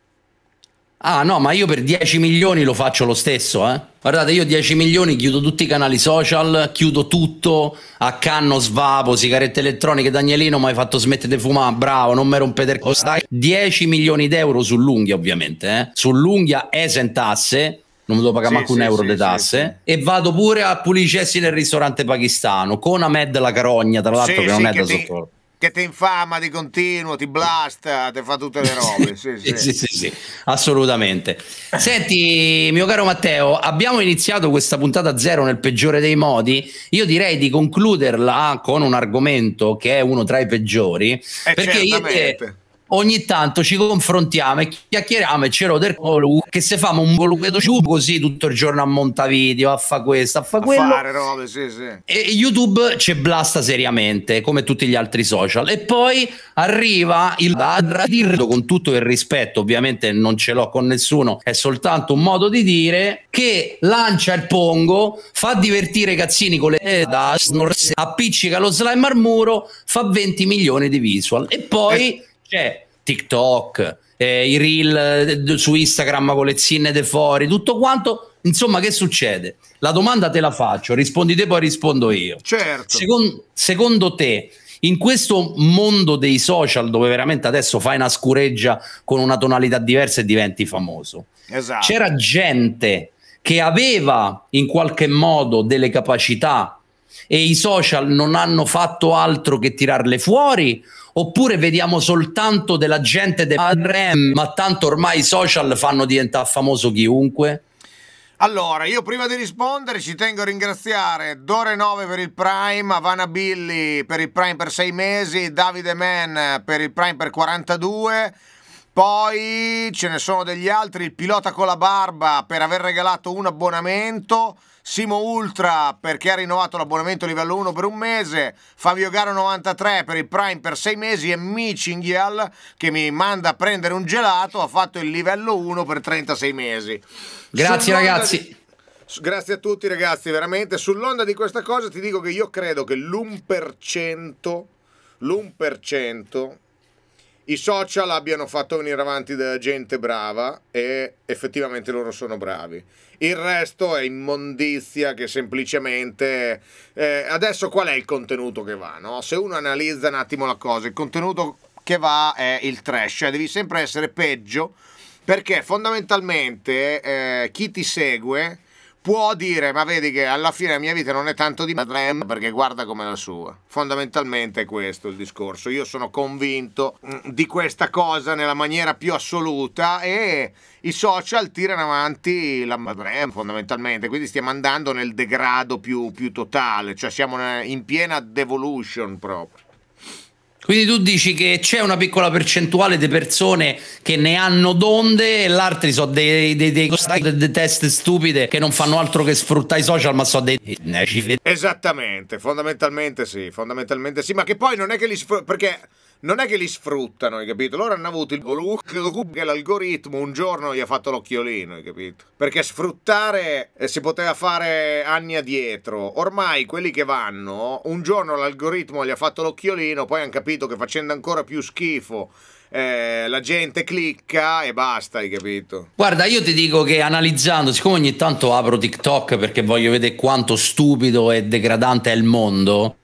Ah no, ma io per 10 milioni lo faccio lo stesso, eh. Guardate, io 10 milioni chiudo tutti i canali social, chiudo tutto, a accanno svapo, sigarette elettroniche, Danielino mi hai fatto smettere di fumare, bravo, non mi rompete il costai. 10 milioni d'euro sull'unghia ovviamente, eh. Sull'unghia esentasse, non mi devo pagare sì, manco sì, un euro sì, di tasse e vado pure a pulicessi nel ristorante pakistano con Ahmed la carogna tra l'altro che non è che da ti... sotto che ti infama di continuo, ti blasta, ti fa tutte le robe. Sì, sì. sì, sì, sì, assolutamente. Senti, mio caro Matteo, abbiamo iniziato questa puntata zero nel peggiore dei modi. Io direi di concluderla con un argomento che è uno tra i peggiori. Eh, perché certamente. io te, ogni tanto ci confrontiamo e chiacchieriamo e ci del colo che se famo un volumetto giù così tutto il giorno a monta video a fa questo a fa quello a fare robe sì sì e youtube ci blasta seriamente come tutti gli altri social e poi arriva il dirlo con tutto il rispetto ovviamente non ce l'ho con nessuno è soltanto un modo di dire che lancia il pongo fa divertire i cazzini con le eh, da appiccica lo slime al muro fa 20 milioni di visual e poi eh c'è TikTok, eh, i reel eh, su Instagram con le zinne de fuori, tutto quanto. Insomma, che succede? La domanda te la faccio, rispondi te, poi rispondo io. Certo. Secondo, secondo te, in questo mondo dei social dove veramente adesso fai una scureggia con una tonalità diversa e diventi famoso, esatto. c'era gente che aveva in qualche modo delle capacità e i social non hanno fatto altro che tirarle fuori oppure vediamo soltanto della gente del REM, ma tanto ormai i social fanno diventare famoso chiunque allora, io prima di rispondere ci tengo a ringraziare Dore 9 per il Prime, Havana Billy per il Prime per 6 mesi, Davide Man per il Prime per 42, poi ce ne sono degli altri, il pilota con la barba per aver regalato un abbonamento, Simo Ultra perché ha rinnovato l'abbonamento livello 1 per un mese, Fabio Garo 93 per il Prime per 6 mesi e Micinghial che mi manda a prendere un gelato ha fatto il livello 1 per 36 mesi. Grazie Sull'onda ragazzi. Grazie a tutti ragazzi, veramente sull'onda di questa cosa ti dico che io credo che l'1%, l'1% i social abbiano fatto venire avanti della gente brava e effettivamente loro sono bravi. Il resto è immondizia che semplicemente... Eh, adesso qual è il contenuto che va? No? Se uno analizza un attimo la cosa, il contenuto che va è il trash, cioè devi sempre essere peggio perché fondamentalmente eh, chi ti segue può dire ma vedi che alla fine la mia vita non è tanto di Madrem perché guarda come la sua fondamentalmente è questo il discorso io sono convinto mm, di questa cosa nella maniera più assoluta e i social tirano avanti la Madrem fondamentalmente quindi stiamo andando nel degrado più, più totale cioè siamo in piena devolution proprio quindi tu dici che c'è una piccola percentuale di persone che ne hanno d'onde e l'altri sono dei, dei, dei, dei, test stupide che non fanno altro che sfruttare i social, ma sono dei... Eh, Esattamente, fondamentalmente sì, fondamentalmente sì, ma che poi non è che li sfruttano, perché non è che li sfruttano, hai capito? Loro hanno avuto il che l'algoritmo un giorno gli ha fatto l'occhiolino, hai capito? Perché sfruttare eh, si poteva fare anni addietro. Ormai quelli che vanno, un giorno l'algoritmo gli ha fatto l'occhiolino, poi hanno capito che facendo ancora più schifo eh, la gente clicca e basta, hai capito? Guarda, io ti dico che analizzando, siccome ogni tanto apro TikTok perché voglio vedere quanto stupido e degradante è il mondo,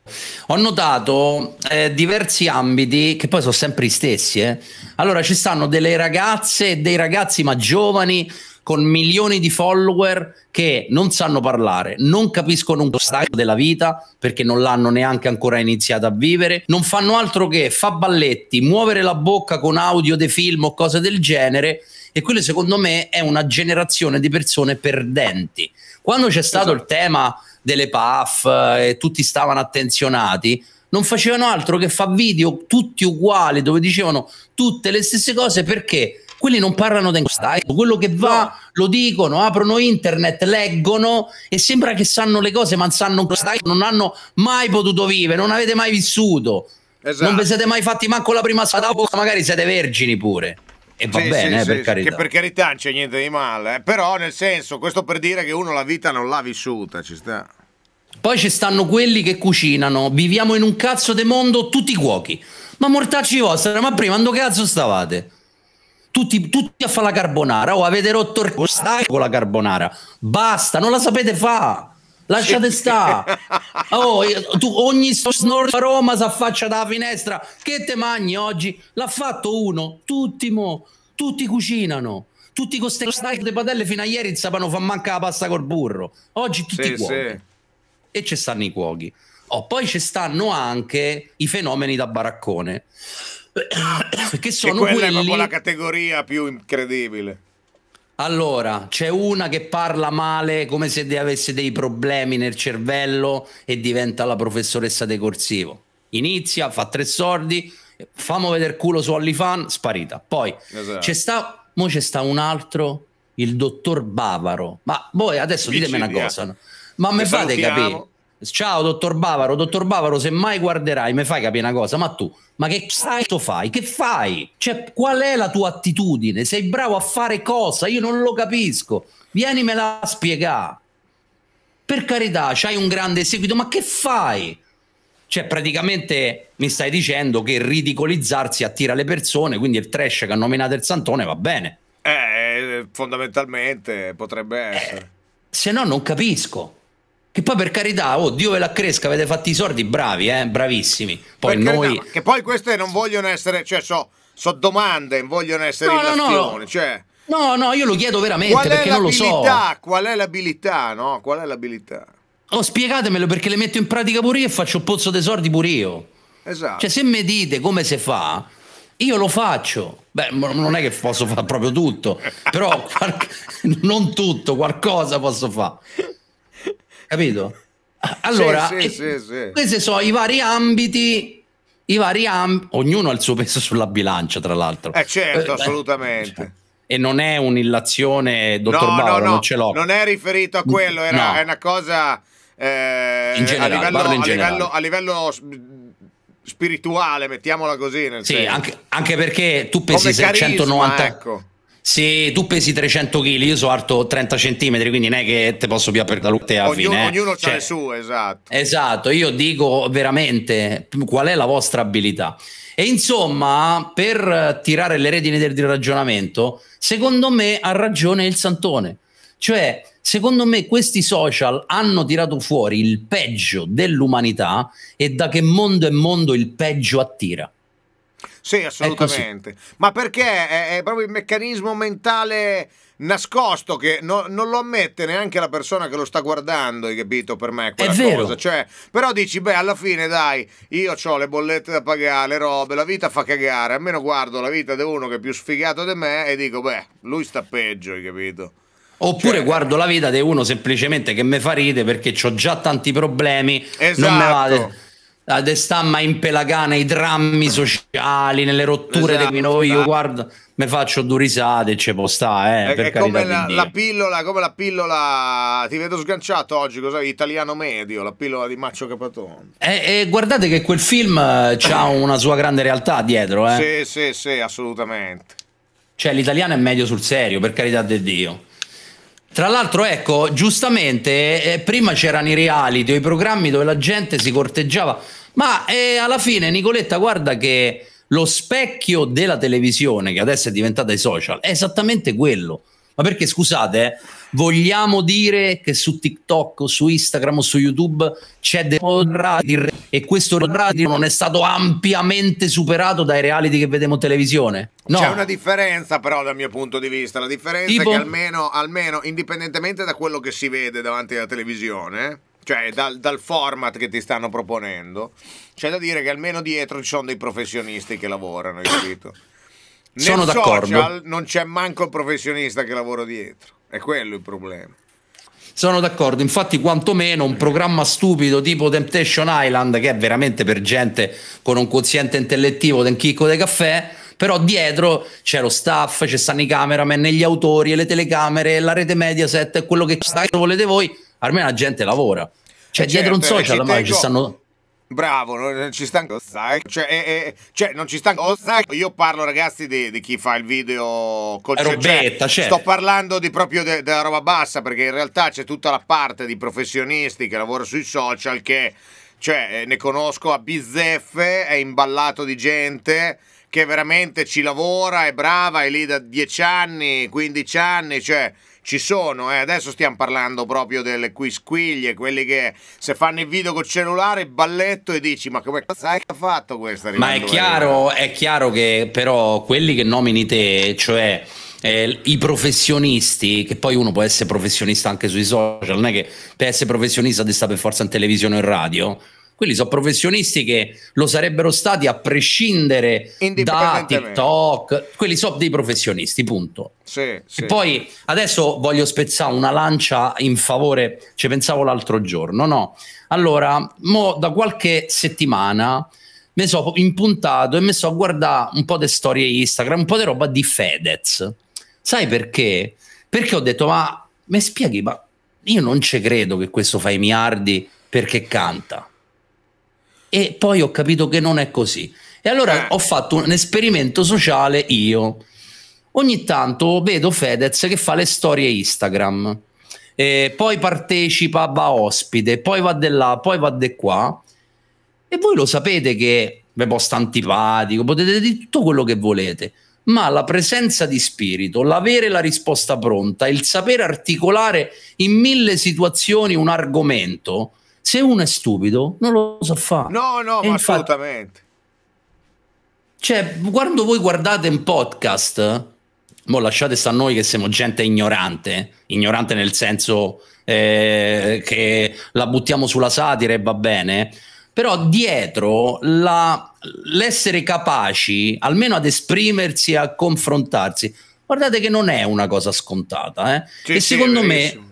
ho notato eh, diversi ambiti che poi sono sempre gli stessi. Eh. Allora ci stanno delle ragazze e dei ragazzi ma giovani con milioni di follower che non sanno parlare, non capiscono un stadio della vita perché non l'hanno neanche ancora iniziato a vivere, non fanno altro che fa balletti, muovere la bocca con audio dei film o cose del genere e quello secondo me è una generazione di persone perdenti. Quando c'è stato esatto. il tema delle PAF eh, e tutti stavano attenzionati, non facevano altro che fa video tutti uguali dove dicevano tutte le stesse cose perché quelli non parlano del style, quello che va no. lo dicono, aprono internet, leggono e sembra che sanno le cose, ma sanno style, non hanno mai potuto vivere, non avete mai vissuto. Esatto. Non vi siete mai fatti manco la prima spada, magari siete vergini pure. E va sì, bene, sì, eh, per sì, carità. Che per carità non c'è niente di male, eh. però nel senso, questo per dire che uno la vita non l'ha vissuta, ci sta. Poi ci stanno quelli che cucinano, viviamo in un cazzo di mondo tutti cuochi. Ma mortacci vostra, ma prima quando cazzo stavate? Tutti, tutti a fare la carbonara. Oh, avete rotto il stai con la carbonara. Basta, non la sapete fare. Lasciate stare. Oh, tu, ogni snor a Roma si affaccia dalla finestra. Che te mangi oggi? L'ha fatto uno. Tutti mo. Tutti cucinano. Tutti con queste snack di padelle fino a ieri sapevano fa manca la pasta col burro. Oggi tutti sì, cuochi. Sì. E ci stanno i cuochi. Oh, poi ci stanno anche i fenomeni da baraccone che sono che quella quelli... è proprio la categoria più incredibile. Allora, c'è una che parla male come se avesse dei problemi nel cervello e diventa la professoressa De Corsivo. Inizia, fa tre sordi, famo vedere culo su OnlyFan, sparita. Poi esatto. c'è sta, mo c'è sta un altro, il dottor Bavaro. Ma voi adesso ditemi una cosa, no? ma mi fate capire Ciao dottor Bavaro, dottor Bavaro, se mai guarderai, mi fai capire una cosa, ma tu, ma che cazzo fai? Che fai? Cioè, qual è la tua attitudine? Sei bravo a fare cosa? Io non lo capisco. Vieni me la spiegare. Per carità, c'hai un grande seguito, ma che fai? Cioè, praticamente mi stai dicendo che ridicolizzarsi attira le persone, quindi il trash che ha nominato il Santone va bene. Eh, eh fondamentalmente potrebbe eh, essere. Eh, se no non capisco. Che poi per carità, oh, Dio ve la cresca, avete fatto i sordi, bravi, eh, bravissimi. Poi per noi... Carità, che poi queste non vogliono essere, cioè so, so domande, vogliono essere no, no, no. cioè... No, no, io lo chiedo veramente Qual perché non lo so. Qual è l'abilità, no? Qual è l'abilità? Oh, spiegatemelo perché le metto in pratica pure io e faccio il pozzo dei sordi pure io. Esatto. Cioè, se mi dite come si fa, io lo faccio. Beh, non è che posso fare proprio tutto, però non tutto, qualcosa posso fare capito? Allora, sì, eh, sì, sì, questi sono i vari ambiti i vari ambiti, ognuno ha il suo peso sulla bilancia, tra l'altro. Eh certo, eh, assolutamente. Cioè, e non è un'illazione, dottor no, Mauro, no, no, non ce l'ho. Non è riferito a quello, era, no. è una cosa... Eh, in generale, a livello, a, Livello, a livello, spirituale, mettiamola così. sì, anche, anche, perché tu pensi Come 690... Carisma, ecco se tu pesi 300 kg, io sono alto 30 cm, quindi non è che te posso più aprire la lutte a fine. Eh. Ognuno cioè, ha le esatto. Esatto, io dico veramente qual è la vostra abilità. E insomma, per tirare le redini del ragionamento, secondo me ha ragione il Santone. Cioè, secondo me questi social hanno tirato fuori il peggio dell'umanità e da che mondo è mondo il peggio attira. Sì, assolutamente. Ma perché è, è, proprio il meccanismo mentale nascosto che no, non lo ammette neanche la persona che lo sta guardando, hai capito per me? È vero. Cioè, però dici, beh, alla fine dai, io ho le bollette da pagare, le robe, la vita fa cagare, almeno guardo la vita di uno che è più sfigato di me e dico, beh, lui sta peggio, hai capito? Oppure cioè, guardo la vita di uno semplicemente che mi fa ride perché ho già tanti problemi, esatto. non me vado da destamma impelagà nei drammi sociali, nelle rotture esatto, dei noi, io esatto. guardo, mi faccio due risate e ce può stare. eh, è, come la, la, pillola, come la pillola, ti vedo sganciato oggi, cos'è? Italiano medio, la pillola di Maccio Capatone. E, eh, e eh, guardate che quel film eh, ha una sua grande realtà dietro, eh. Sì, sì, sì, assolutamente. Cioè l'italiano è medio sul serio, per carità di Dio. Tra l'altro, ecco, giustamente, eh, prima c'erano i reality o i programmi dove la gente si corteggiava. Ma eh, alla fine, Nicoletta, guarda che lo specchio della televisione, che adesso è diventata i social, è esattamente quello. Ma perché, scusate, eh, vogliamo dire che su TikTok, su Instagram o su YouTube c'è del radio e questo radio non è stato ampiamente superato dai reality che vediamo in televisione? No. C'è una differenza però dal mio punto di vista, la differenza tipo... è che almeno, almeno indipendentemente da quello che si vede davanti alla televisione cioè dal, dal, format che ti stanno proponendo, c'è da dire che almeno dietro ci sono dei professionisti che lavorano, hai capito? Nel sono d'accordo. non c'è manco il professionista che lavora dietro, è quello il problema. Sono d'accordo, infatti quantomeno un programma stupido tipo Temptation Island che è veramente per gente con un quoziente intellettivo del chicco del caffè, però dietro c'è lo staff, ci stanno i cameraman, gli autori, le telecamere, la rete Mediaset, quello che volete voi, almeno la gente lavora. Cioè, eh, certo, dietro un social ormai ci stanno. Bravo, non eh, ci stanno. Cioè, eh, eh, cioè, non ci stanno. Oh, io parlo, ragazzi, di, di chi fa il video con cioè, Robetta, cioè, Sto parlando di proprio de, della roba bassa, perché in realtà c'è tutta la parte di professionisti che lavora sui social che. Cioè, ne conosco a bizzeffe, è imballato di gente che veramente ci lavora, è brava, è lì da 10 anni, 15 anni, cioè ci sono, eh. adesso stiamo parlando proprio delle quisquiglie, quelli che se fanno il video col cellulare balletto e dici ma come cazzo hai fatto questa? Ma è chiaro, è chiaro che però quelli che nomini te, cioè... Eh, i professionisti, che poi uno può essere professionista anche sui social, non è che per essere professionista ti sta per forza in televisione o in radio, quelli sono professionisti che lo sarebbero stati a prescindere da TikTok. Quelli sono dei professionisti, punto. Sì, sì. E poi adesso voglio spezzare una lancia in favore, ci pensavo l'altro giorno, no? Allora, mo da qualche settimana mi sono impuntato e mi sono a guardare un po' di storie Instagram, un po' di roba di Fedez. Sai perché? Perché ho detto, ma mi spieghi, ma io non ci credo che questo fa i miliardi perché canta e poi ho capito che non è così. E allora eh. ho fatto un esperimento sociale io. Ogni tanto vedo Fedez che fa le storie Instagram, poi partecipa, va ospite, poi va di là, poi va di qua. E voi lo sapete che vi posto boh, antipatico, potete dire tutto quello che volete, ma la presenza di spirito, l'avere la risposta pronta, il sapere articolare in mille situazioni un argomento, se uno è stupido non lo sa so fare. No, no, infatti, assolutamente. Cioè, quando voi guardate un podcast, mo lasciate sta a noi che siamo gente ignorante, ignorante nel senso eh, che la buttiamo sulla satira e va bene, però dietro la, l'essere capaci almeno ad esprimersi, a confrontarsi, guardate che non è una cosa scontata. Eh? Sì, e sì, secondo me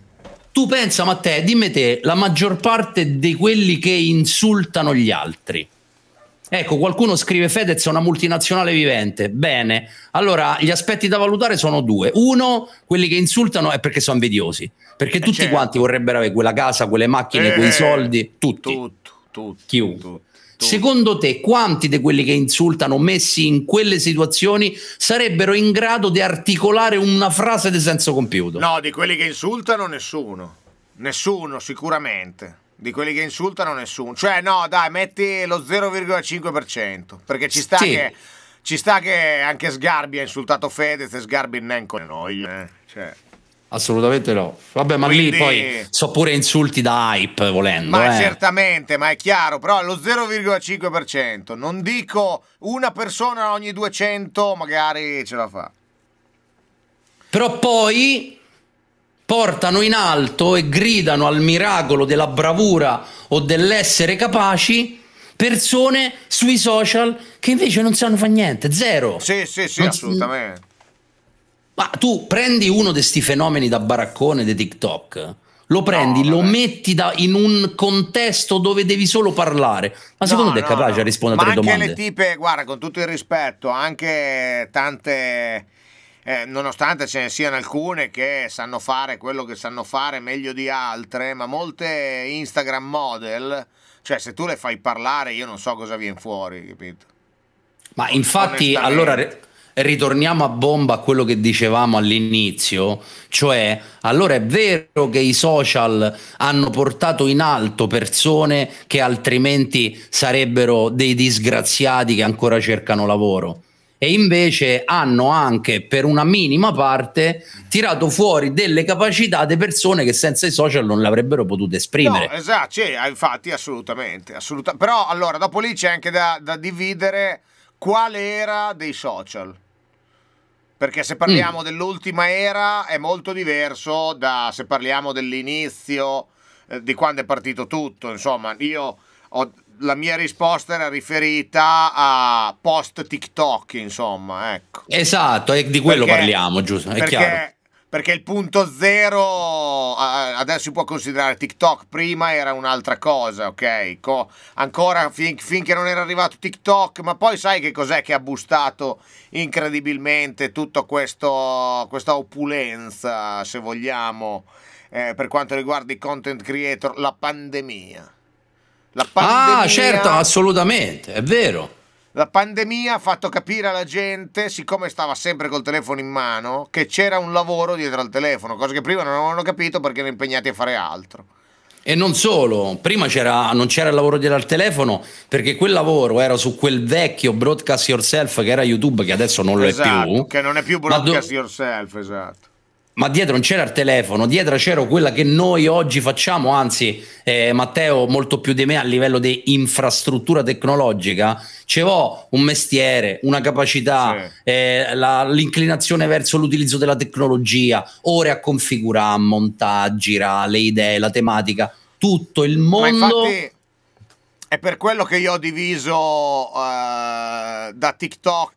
tu pensa, ma te, dimmi te, la maggior parte di quelli che insultano gli altri. Ecco, qualcuno scrive Fedez è una multinazionale vivente. Bene, allora gli aspetti da valutare sono due. Uno, quelli che insultano è perché sono invidiosi, perché eh tutti certo. quanti vorrebbero avere quella casa, quelle macchine, eh, quei soldi, tutti. Tutto, tutto. Chiunque. Tutto. Certo. Secondo te quanti di quelli che insultano messi in quelle situazioni sarebbero in grado di articolare una frase di senso compiuto? No, di quelli che insultano nessuno. Nessuno, sicuramente. Di quelli che insultano nessuno. Cioè no, dai, metti lo 0,5%. Perché ci sta sì. che... Ci sta che anche Sgarbi ha insultato Fedez e Sgarbi neanche noi. Eh, cioè. Assolutamente no. Vabbè, ma Quindi... lì poi so pure insulti da hype volendo. Ma eh. certamente, ma è chiaro, però lo 0,5%, non dico una persona ogni 200 magari ce la fa. Però poi portano in alto e gridano al miracolo della bravura o dell'essere capaci persone sui social che invece non sanno fare niente, zero. Sì, sì, sì, non assolutamente. Ma tu prendi uno di questi fenomeni da baraccone di TikTok, lo prendi, no, lo metti da, in un contesto dove devi solo parlare. Ma secondo no, te è capace no, a rispondere Ma domande? Ma anche le tipe, guarda, con tutto il rispetto, anche tante... Eh, nonostante ce ne siano alcune che sanno fare quello che sanno fare meglio di altre, ma molte Instagram model, cioè se tu le fai parlare io non so cosa viene fuori, capito? Ma infatti, allora ritorniamo a bomba a quello che dicevamo all'inizio, cioè allora è vero che i social hanno portato in alto persone che altrimenti sarebbero dei disgraziati che ancora cercano lavoro e invece hanno anche per una minima parte tirato fuori delle capacità di persone che senza i social non l'avrebbero potuto esprimere. No, esatto, sì, eh, infatti assolutamente, assoluta- però allora dopo lì c'è anche da, da dividere qual era dei social perché se parliamo mm. dell'ultima era è molto diverso da se parliamo dell'inizio eh, di quando è partito tutto, insomma, io ho, la mia risposta era riferita a post TikTok, insomma, ecco. Esatto, è di quello perché, parliamo, giusto, è perché chiaro perché il punto zero adesso si può considerare TikTok, prima era un'altra cosa, ok? Co ancora fin finché non era arrivato TikTok, ma poi sai che cos'è che ha bustato incredibilmente tutta questa opulenza, se vogliamo, eh, per quanto riguarda i content creator, la pandemia. La ah, pandemia... Ah, certo, assolutamente, è vero. La pandemia ha fatto capire alla gente, siccome stava sempre col telefono in mano, che c'era un lavoro dietro al telefono, cosa che prima non avevano capito perché erano impegnati a fare altro. E non solo, prima non c'era il lavoro dietro al telefono perché quel lavoro era su quel vecchio broadcast yourself che era YouTube, che adesso non lo esatto, è più. Esatto, che non è più broadcast yourself, esatto ma dietro non c'era il telefono, dietro c'era quella che noi oggi facciamo, anzi eh, Matteo molto più di me a livello di infrastruttura tecnologica, c'è un mestiere, una capacità, sì. eh, l'inclinazione verso l'utilizzo della tecnologia, ore a configurare, montare, girare, le idee, la tematica, tutto il mondo... Ma infatti è per quello che io ho diviso eh, da TikTok,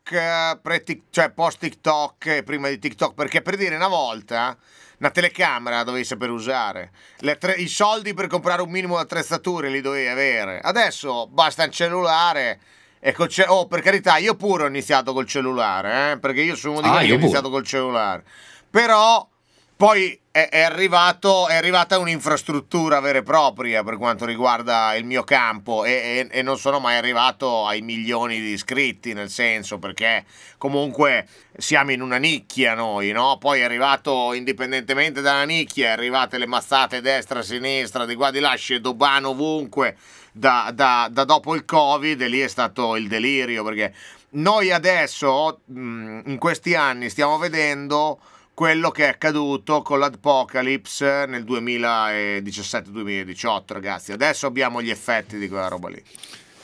cioè post TikTok e prima di TikTok, perché per dire una volta una telecamera la dovevi sapere usare, i soldi per comprare un minimo di attrezzature li dovevi avere, adesso basta un cellulare. Ecco, ce oh, per carità, io pure ho iniziato col cellulare, eh, perché io sono uno di ah, quelli ah, che ha iniziato col cellulare. Però poi è, è, arrivato, è arrivata un'infrastruttura vera e propria per quanto riguarda il mio campo e, e, e non sono mai arrivato ai milioni di iscritti, nel senso perché comunque siamo in una nicchia noi, no? Poi è arrivato, indipendentemente dalla nicchia, è arrivate le mazzate destra, sinistra, di qua di là, scedobano ovunque, da, da, da, dopo il Covid e lì è stato il delirio, perché noi adesso, in questi anni, stiamo vedendo quello che è accaduto con l'Apocalypse nel 2017-2018, ragazzi. Adesso abbiamo gli effetti di quella roba lì.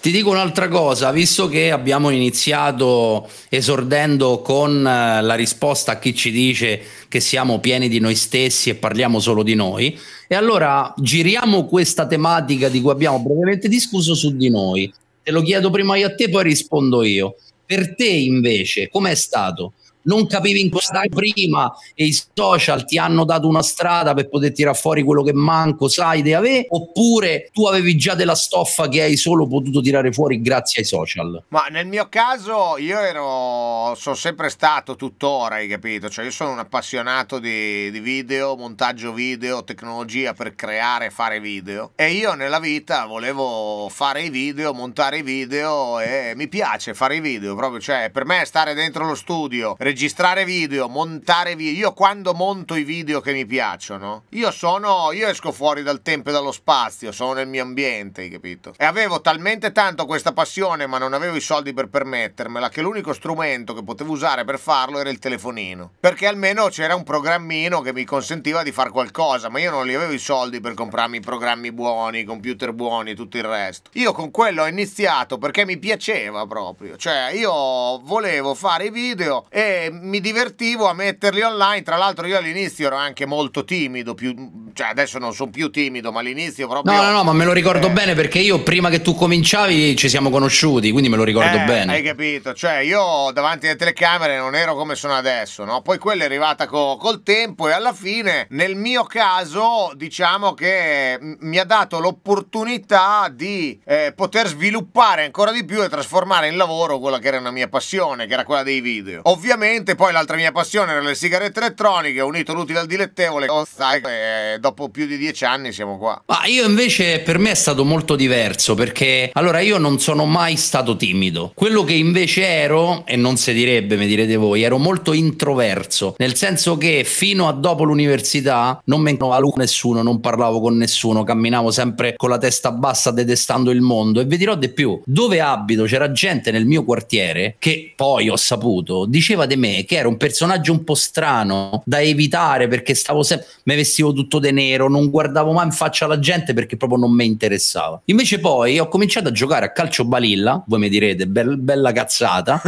Ti dico un'altra cosa, visto che abbiamo iniziato esordendo con eh, la risposta a chi ci dice che siamo pieni di noi stessi e parliamo solo di noi, e allora giriamo questa tematica di cui abbiamo brevemente discusso su di noi. Te lo chiedo prima io a te, poi rispondo io. Per te invece, com'è stato? non capivi in cosa stai prima e i social ti hanno dato una strada per poter tirare fuori quello che manco sai di avere oppure tu avevi già della stoffa che hai solo potuto tirare fuori grazie ai social ma nel mio caso io ero sono sempre stato tuttora hai capito cioè io sono un appassionato di, di video montaggio video tecnologia per creare e fare video e io nella vita volevo fare i video montare i video e mi piace fare i video proprio cioè per me stare dentro lo studio registrare video, montare video. Io quando monto i video che mi piacciono, io sono, io esco fuori dal tempo e dallo spazio, sono nel mio ambiente, hai capito? E avevo talmente tanto questa passione, ma non avevo i soldi per permettermela, che l'unico strumento che potevo usare per farlo era il telefonino. Perché almeno c'era un programmino che mi consentiva di fare qualcosa, ma io non li avevo i soldi per comprarmi programmi buoni, computer buoni e tutto il resto. Io con quello ho iniziato perché mi piaceva proprio, cioè io volevo fare i video e mi divertivo a metterli online. Tra l'altro, io all'inizio ero anche molto timido, più, cioè adesso non sono più timido, ma all'inizio proprio. No, no, no, ma me lo ricordo eh. bene perché io prima che tu cominciavi ci siamo conosciuti, quindi me lo ricordo eh, bene. Hai capito? Cioè, io davanti alle telecamere non ero come sono adesso, no? Poi quella è arrivata co- col tempo e alla fine, nel mio caso, diciamo che mi ha dato l'opportunità di eh, poter sviluppare ancora di più e trasformare in lavoro quella che era una mia passione, che era quella dei video. Ovviamente sicuramente. Poi l'altra mia passione erano le sigarette elettroniche, unito l'utile al dilettevole. Oh, sai, eh, dopo più di dieci anni siamo qua. Ma io invece per me è stato molto diverso perché allora io non sono mai stato timido. Quello che invece ero, e non si direbbe, mi direte voi, ero molto introverso, nel senso che fino a dopo l'università non mi a nessuno, non parlavo con nessuno, camminavo sempre con la testa bassa detestando il mondo e vi dirò di più, dove abito c'era gente nel mio quartiere che poi ho saputo diceva di me che era un personaggio un po' strano da evitare perché stavo sempre, mi vestivo tutto de nero, non guardavo mai in faccia la gente perché proprio non mi interessava. Invece poi ho cominciato a giocare a calcio balilla, voi mi direte, be- bella cazzata,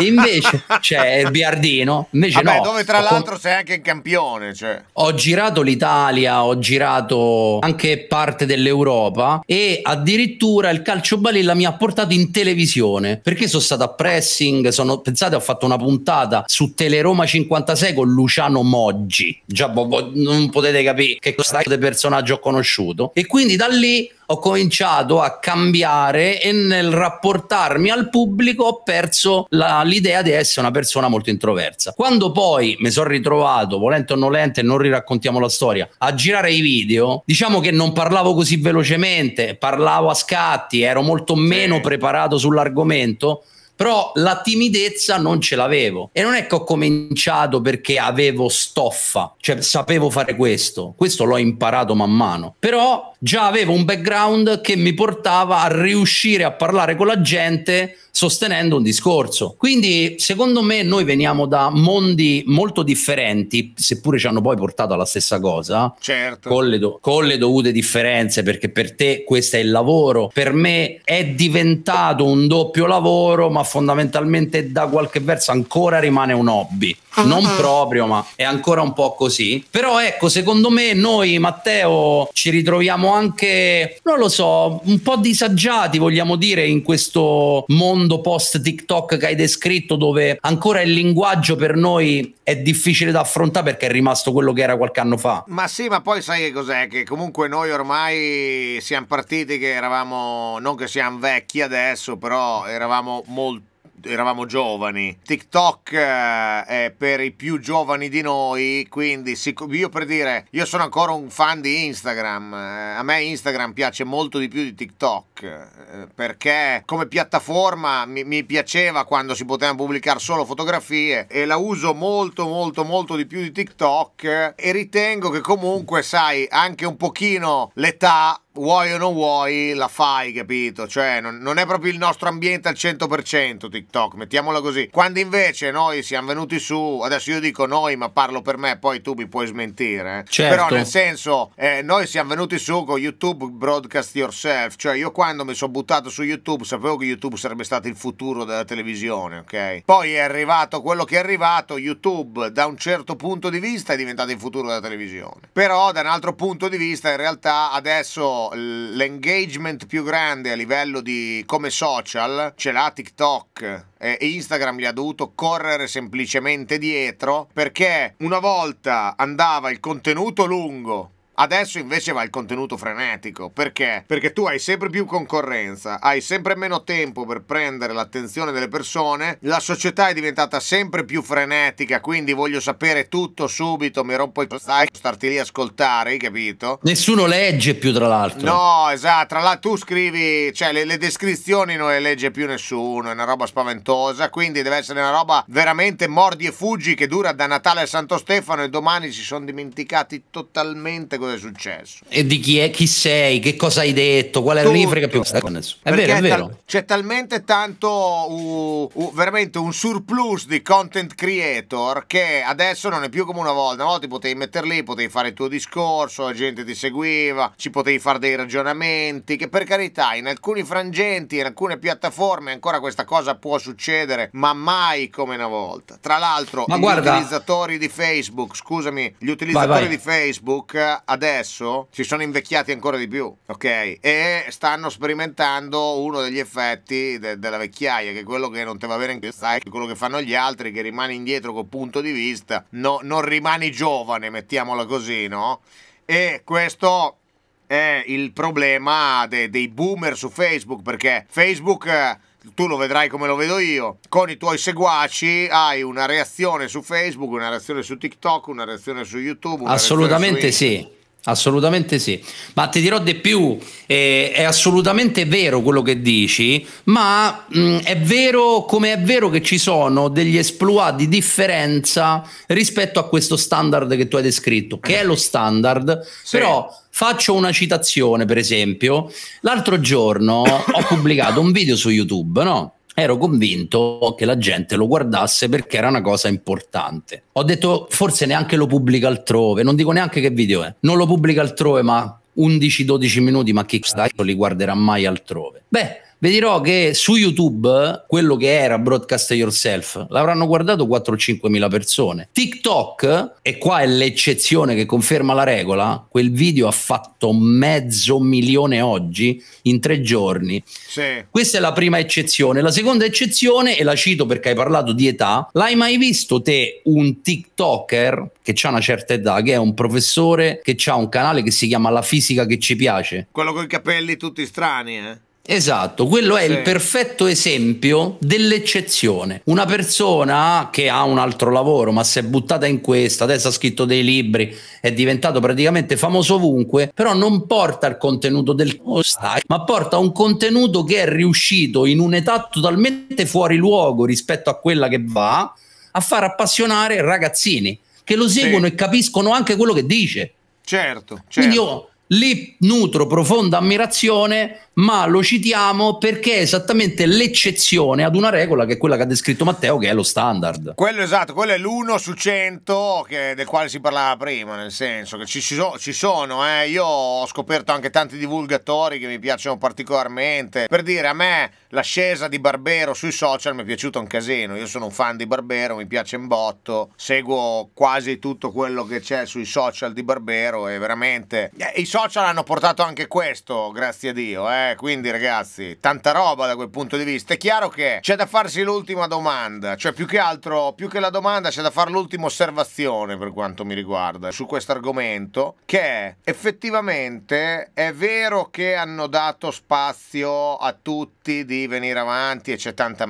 e invece, cioè, biardino, invece Vabbè, no. Dove tra l'altro com- sei anche in campione, cioè. Ho girato l'Italia, ho girato anche parte dell'Europa e addirittura il calcio balilla mi ha portato in televisione perché sono stato a pressing, sono, pensate ho fatto una puntata puntata su Teleroma 56 con Luciano Moggi. Già bo- bo- non potete capire che cosa di personaggio ho conosciuto. E quindi da lì ho cominciato a cambiare e nel rapportarmi al pubblico ho perso la, l'idea di essere una persona molto introversa. Quando poi mi sono ritrovato, volente o nolente, non riraccontiamo la storia, a girare i video, diciamo che non parlavo così velocemente, parlavo a scatti, ero molto meno preparato sull'argomento però la timidezza non ce l'avevo e non è che ho cominciato perché avevo stoffa, cioè sapevo fare questo, questo l'ho imparato man mano, però già avevo un background che mi portava a riuscire a parlare con la gente sostenendo un discorso. Quindi, secondo me, noi veniamo da mondi molto differenti, seppure ci hanno poi portato alla stessa cosa, certo. con, le do- con le dovute differenze, perché per te questo è il lavoro, per me è diventato un doppio lavoro, ma fondamentalmente da qualche verso ancora rimane un hobby. Ah. Non proprio, ma è ancora un po' così. Però ecco, secondo me noi, Matteo, ci ritroviamo anche, non lo so, un po' disagiati, vogliamo dire, in questo mondo mondo post TikTok che hai descritto dove ancora il linguaggio per noi è difficile da affrontare perché è rimasto quello che era qualche anno fa. Ma sì, ma poi sai che cos'è? Che comunque noi ormai siamo partiti che eravamo, non che siamo vecchi adesso, però eravamo molto eravamo giovani. TikTok eh, è per i più giovani di noi, quindi io per dire, io sono ancora un fan di Instagram. Eh, a me Instagram piace molto di più di TikTok eh, perché come piattaforma mi, piaceva quando si potevano pubblicare solo fotografie e la uso molto molto molto di più di TikTok e ritengo che comunque, sai, anche un pochino l'età vuoi o non vuoi, la fai, capito? Cioè, non, non, è proprio il nostro ambiente al 100% TikTok, mettiamola così. Quando invece noi siamo venuti su, adesso io dico noi, ma parlo per me, poi tu mi puoi smentire. Eh. Certo. Però nel senso, eh, noi siamo venuti su con YouTube Broadcast Yourself, cioè io quando mi sono buttato su YouTube sapevo che YouTube sarebbe stato il futuro della televisione, ok? Poi è arrivato quello che è arrivato, YouTube da un certo punto di vista è diventato il futuro della televisione. Però da un altro punto di vista in realtà adesso l'engagement più grande a livello di come social ce l'ha TikTok e Instagram gli ha dovuto correre semplicemente dietro perché una volta andava il contenuto lungo Adesso invece va il contenuto frenetico. Perché? Perché tu hai sempre più concorrenza, hai sempre meno tempo per prendere l'attenzione delle persone, la società è diventata sempre più frenetica, quindi voglio sapere tutto subito, mi rompo il stai starti lì a ascoltare, hai capito? Nessuno legge più tra l'altro. No, esatto, tra l'altro tu scrivi, cioè le, le descrizioni non le legge più nessuno, è una roba spaventosa, quindi deve essere una roba veramente mordi e fuggi che dura da Natale a Santo Stefano e domani si sono dimenticati totalmente cosa cosa è successo. E di chi è, chi sei, che cosa hai detto, qual è l'unifica più. Ecco, è vero, è vero. c'è talmente tanto, uh, uh, veramente un surplus di content creator che adesso non è più come una volta. Una volta ti potevi metter lì, potevi fare il tuo discorso, la gente ti seguiva, ci potevi fare dei ragionamenti, che per carità in alcuni frangenti, in alcune piattaforme ancora questa cosa può succedere, ma mai come una volta. Tra l'altro, gli guarda... utilizzatori di Facebook, scusami, gli utilizzatori vai, vai. di Facebook adesso si sono invecchiati ancora di più, ok? E stanno sperimentando uno degli effetti de della vecchiaia, che è quello che non te va bene in questa, è quello che fanno gli altri, che rimani indietro col punto di vista, no, non rimani giovane, mettiamola così, no? E questo è il problema de dei boomer su Facebook, perché Facebook eh, tu lo vedrai come lo vedo io, con i tuoi seguaci hai una reazione su Facebook, una reazione su TikTok, una reazione su YouTube. Assolutamente su sì. Assolutamente sì, ma ti dirò di più, eh, è assolutamente vero quello che dici, ma mh, mm, è vero come è vero che ci sono degli esploit di differenza rispetto a questo standard che tu hai descritto, che è lo standard, sì. però faccio una citazione per esempio, l'altro giorno ho pubblicato un video su YouTube, no? ero convinto che la gente lo guardasse perché era una cosa importante. Ho detto forse neanche lo pubblica altrove, non dico neanche che video è, non lo pubblica altrove ma 11-12 minuti, ma Kickstarter sta li guarderà mai altrove? Beh, vi dirò che su YouTube quello che era Broadcast Yourself l'avranno guardato 4 5 mila persone. TikTok, e qua è l'eccezione che conferma la regola, quel video ha fatto mezzo milione oggi in tre giorni. Sì. Questa è la prima eccezione. La seconda eccezione, e la cito perché hai parlato di età, l'hai mai visto te un TikToker che ha una certa età, che è un professore che ha un canale che si chiama La fisica che ci piace? Quello con i capelli tutti strani, eh? Esatto, quello è sì. il perfetto esempio dell'eccezione. Una persona che ha un altro lavoro, ma si è buttata in questa, adesso ha scritto dei libri, è diventato praticamente famoso ovunque, però non porta il contenuto del stai, ma porta un contenuto che è riuscito in un'età totalmente fuori luogo rispetto a quella che va a far appassionare ragazzini che lo seguono sì. e capiscono anche quello che dice. Certo, certo. Quindi io certo. Lì nutro profonda ammirazione, ma lo citiamo perché è esattamente l'eccezione ad una regola che è quella che ha descritto Matteo, che è lo standard. Quello esatto, quello è l'uno su cento che, del quale si parlava prima, nel senso che ci, ci, so, ci sono, eh. io ho scoperto anche tanti divulgatori che mi piacciono particolarmente. Per dire, a me l'ascesa di Barbero sui social mi è piaciuta un casino, io sono un fan di Barbero, mi piace un botto, seguo quasi tutto quello che c'è sui social di Barbero e veramente... Eh, I social social hanno portato anche questo, grazie a Dio, eh? quindi ragazzi, tanta roba da quel punto di vista. È chiaro che c'è da farsi l'ultima domanda, cioè più che altro, più che la domanda, c'è da fare l'ultima osservazione per quanto mi riguarda su questo argomento, che è, effettivamente è vero che hanno dato spazio a tutti di venire avanti e c'è tanta...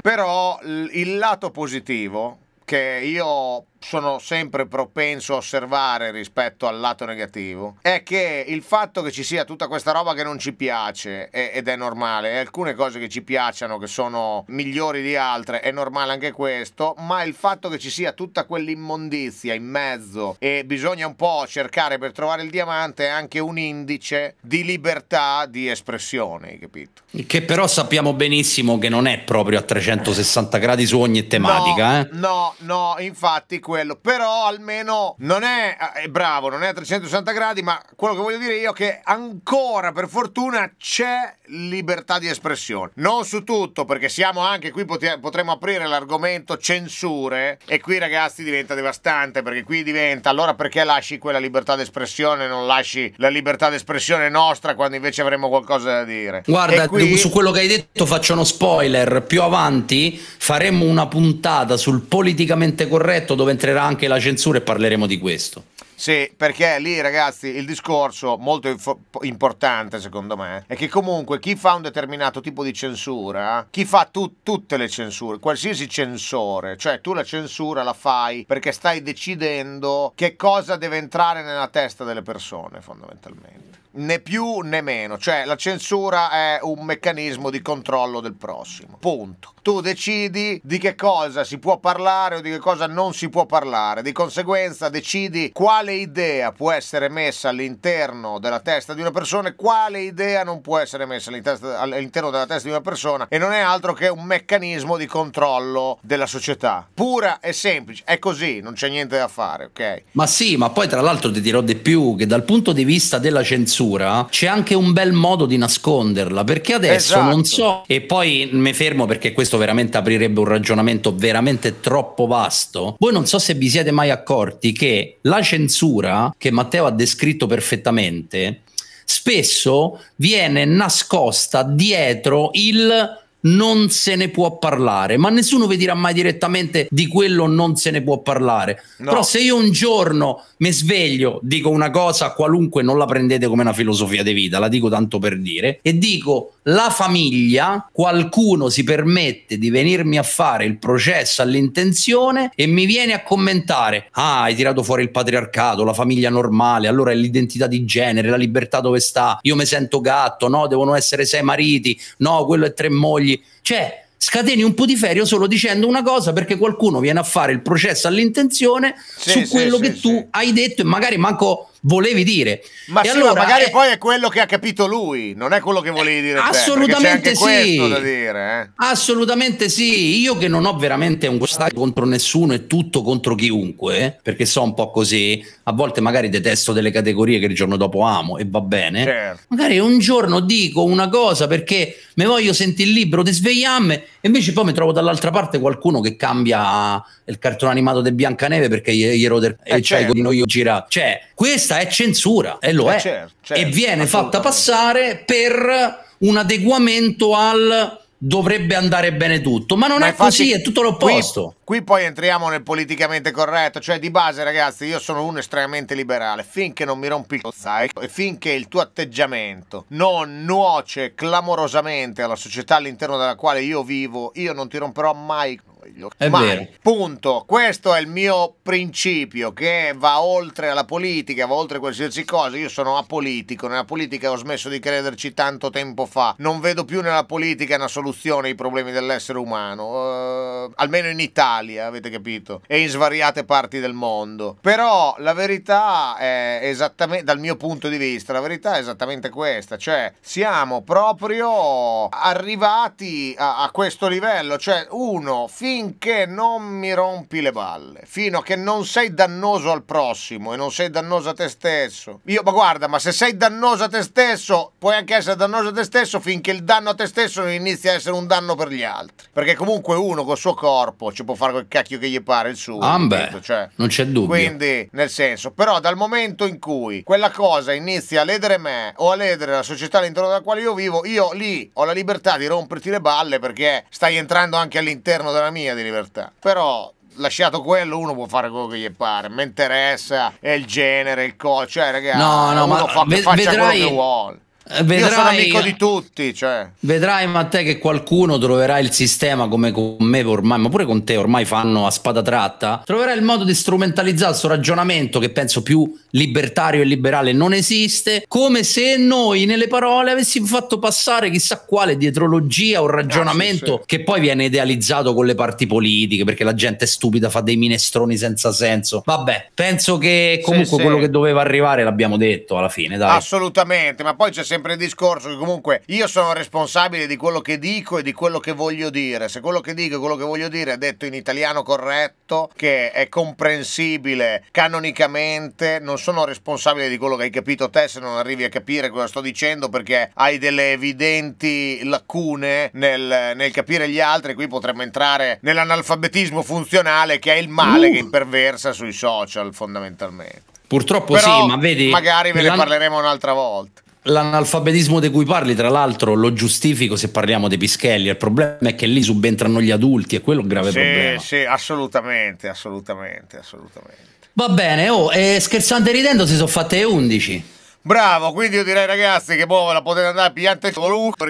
però il lato positivo che io sono sempre propenso a osservare rispetto al lato negativo è che il fatto che ci sia tutta questa roba che non ci piace è, ed è normale e alcune cose che ci piacciono che sono migliori di altre è normale anche questo ma il fatto che ci sia tutta quell'immondizia in mezzo e bisogna un po' cercare per trovare il diamante è anche un indice di libertà di espressione capito che però sappiamo benissimo che non è proprio a 360 gradi su ogni tematica no eh? no, no infatti quello, però almeno non è, eh, è bravo, non è a 360 gradi, ma quello che voglio dire io è che ancora per fortuna c'è libertà di espressione. Non su tutto, perché siamo anche qui, potremmo aprire l'argomento censure e qui ragazzi diventa devastante, perché qui diventa allora perché lasci quella libertà di espressione, non lasci la libertà di espressione nostra quando invece avremo qualcosa da dire. Guarda, qui... su quello che hai detto faccio uno spoiler, più avanti faremo una puntata sul politicamente corretto dove entrerà anche la censura e parleremo di questo. Sì, perché lì ragazzi il discorso molto importante secondo me è che comunque chi fa un determinato tipo di censura, chi fa tu tutte le censure, qualsiasi censore, cioè tu la censura la fai perché stai decidendo che cosa deve entrare nella testa delle persone fondamentalmente né più né meno, cioè la censura è un meccanismo di controllo del prossimo. Punto. Tu decidi di che cosa si può parlare o di che cosa non si può parlare, di conseguenza decidi quale idea può essere messa all'interno della testa di una persona e quale idea non può essere messa all'interno della testa di una persona e non è altro che un meccanismo di controllo della società. Pura e semplice, è così, non c'è niente da fare, ok? Ma sì, ma poi tra l'altro ti dirò di più che dal punto di vista della censura censura, c'è anche un bel modo di nasconderla, perché adesso esatto. non so, e poi mi fermo perché questo veramente aprirebbe un ragionamento veramente troppo vasto, voi non so se vi siete mai accorti che la censura che Matteo ha descritto perfettamente spesso viene nascosta dietro il non se ne può parlare, ma nessuno vi dirà mai direttamente di quello non se ne può parlare. No. Però se io un giorno mi sveglio, dico una cosa qualunque, non la prendete come una filosofia di vita, la dico tanto per dire, e dico la famiglia, qualcuno si permette di venirmi a fare il processo all'intenzione e mi viene a commentare, ah hai tirato fuori il patriarcato, la famiglia normale, allora è l'identità di genere, la libertà dove sta, io mi sento gatto, no, devono essere sei mariti, no, quello è tre mogli togli, cioè scateni un putiferio solo dicendo una cosa perché qualcuno viene a fare il processo all'intenzione sì, su quello sì, che sì, tu hai detto e magari manco volevi dire. Ma e sì, allora, ma magari è... poi è quello che ha capito lui, non è quello che volevi dire. Assolutamente te, sì. Dire, eh? Assolutamente sì. Io che non ho veramente un guastaglio contro nessuno e tutto contro chiunque, eh, perché so un po' così, a volte magari detesto delle categorie che il giorno dopo amo e va bene. Certo. Magari un giorno dico una cosa perché mi voglio sentire il libro di svegliarmi e invece poi mi trovo dall'altra parte qualcuno che cambia il cartone animato di Biancaneve perché gli, ero del... eh, e c'è certo. il codino gira. Cioè, questa è censura e lo eh, è. Certo, certo, e viene fatta passare per un adeguamento al dovrebbe andare bene tutto, ma non ma è così, è tutto l'opposto. Qui, qui, poi entriamo nel politicamente corretto, cioè di base ragazzi io sono uno estremamente liberale, finché non mi rompi il sai, e finché il tuo atteggiamento non nuoce clamorosamente alla società all'interno della quale io vivo, io non ti romperò mai sbaglio. È Mai. vero. Punto. Questo è il mio principio che va oltre alla politica, va oltre qualsiasi cosa. Io sono apolitico, nella politica ho smesso di crederci tanto tempo fa. Non vedo più nella politica una soluzione ai problemi dell'essere umano, uh, almeno in Italia, avete capito, e in svariate parti del mondo. Però la verità è esattamente, dal mio punto di vista, la verità è esattamente questa, cioè siamo proprio arrivati a, a questo livello, cioè uno finché finché non mi rompi le balle, fino a che non sei dannoso al prossimo e non sei dannoso a te stesso. Io, ma guarda, ma se sei dannoso a te stesso, puoi anche essere dannoso a te stesso finché il danno a te stesso non inizia a essere un danno per gli altri. Perché comunque uno col suo corpo ci può fare quel cacchio che gli pare il suo. Ah, beh, cioè, non c'è dubbio. Quindi, nel senso, però dal momento in cui quella cosa inizia a ledere me o a ledere la società all'interno della quale io vivo, io lì ho la libertà di romperti le balle perché stai entrando anche all'interno della mia mia di libertà. Però lasciato quello uno può fare quello che gli pare mi interessa è il genere il col cioè ragazzi no no ma fa, ve- vedrai, quello che vuole eh, vedrai, Io sono amico di tutti. Cioè. Vedrai, ma te che qualcuno troverà il sistema come con me ormai, ma pure con te ormai fanno a spada tratta. Troverà il modo di strumentalizzare il suo ragionamento che penso più libertario e liberale non esiste, come se noi nelle parole avessimo fatto passare chissà quale dietrologia o ragionamento ah, sì, sì. che poi viene idealizzato con le parti politiche perché la gente è stupida fa dei minestroni senza senso. Vabbè, penso che comunque sì, quello che doveva arrivare l'abbiamo detto alla fine, dai. Assolutamente, ma poi c'è sempre sempre il discorso che comunque io sono responsabile di quello che dico e di quello che voglio dire. Se quello che dico e quello che voglio dire è detto in italiano corretto, che è comprensibile canonicamente, non sono responsabile di quello che hai capito te se non arrivi a capire cosa sto dicendo perché hai delle evidenti lacune nel, nel capire gli altri. Qui potremmo entrare nell'analfabetismo funzionale che è il male uh. che imperversa sui social fondamentalmente. Purtroppo Però sì, ma vedi. Magari ve ne parleremo un'altra volta. L'analfabetismo di cui parli, tra l'altro, lo giustifico se parliamo dei pischelli. Il problema è che lì subentrano gli adulti, e quello è un grave sì, problema. Sì, assolutamente, assolutamente, assolutamente. Va bene, oh, e scherzando e ridendo si sono fatte 11. Bravo, quindi io direi ragazzi che poi la potete andare a pigliare perché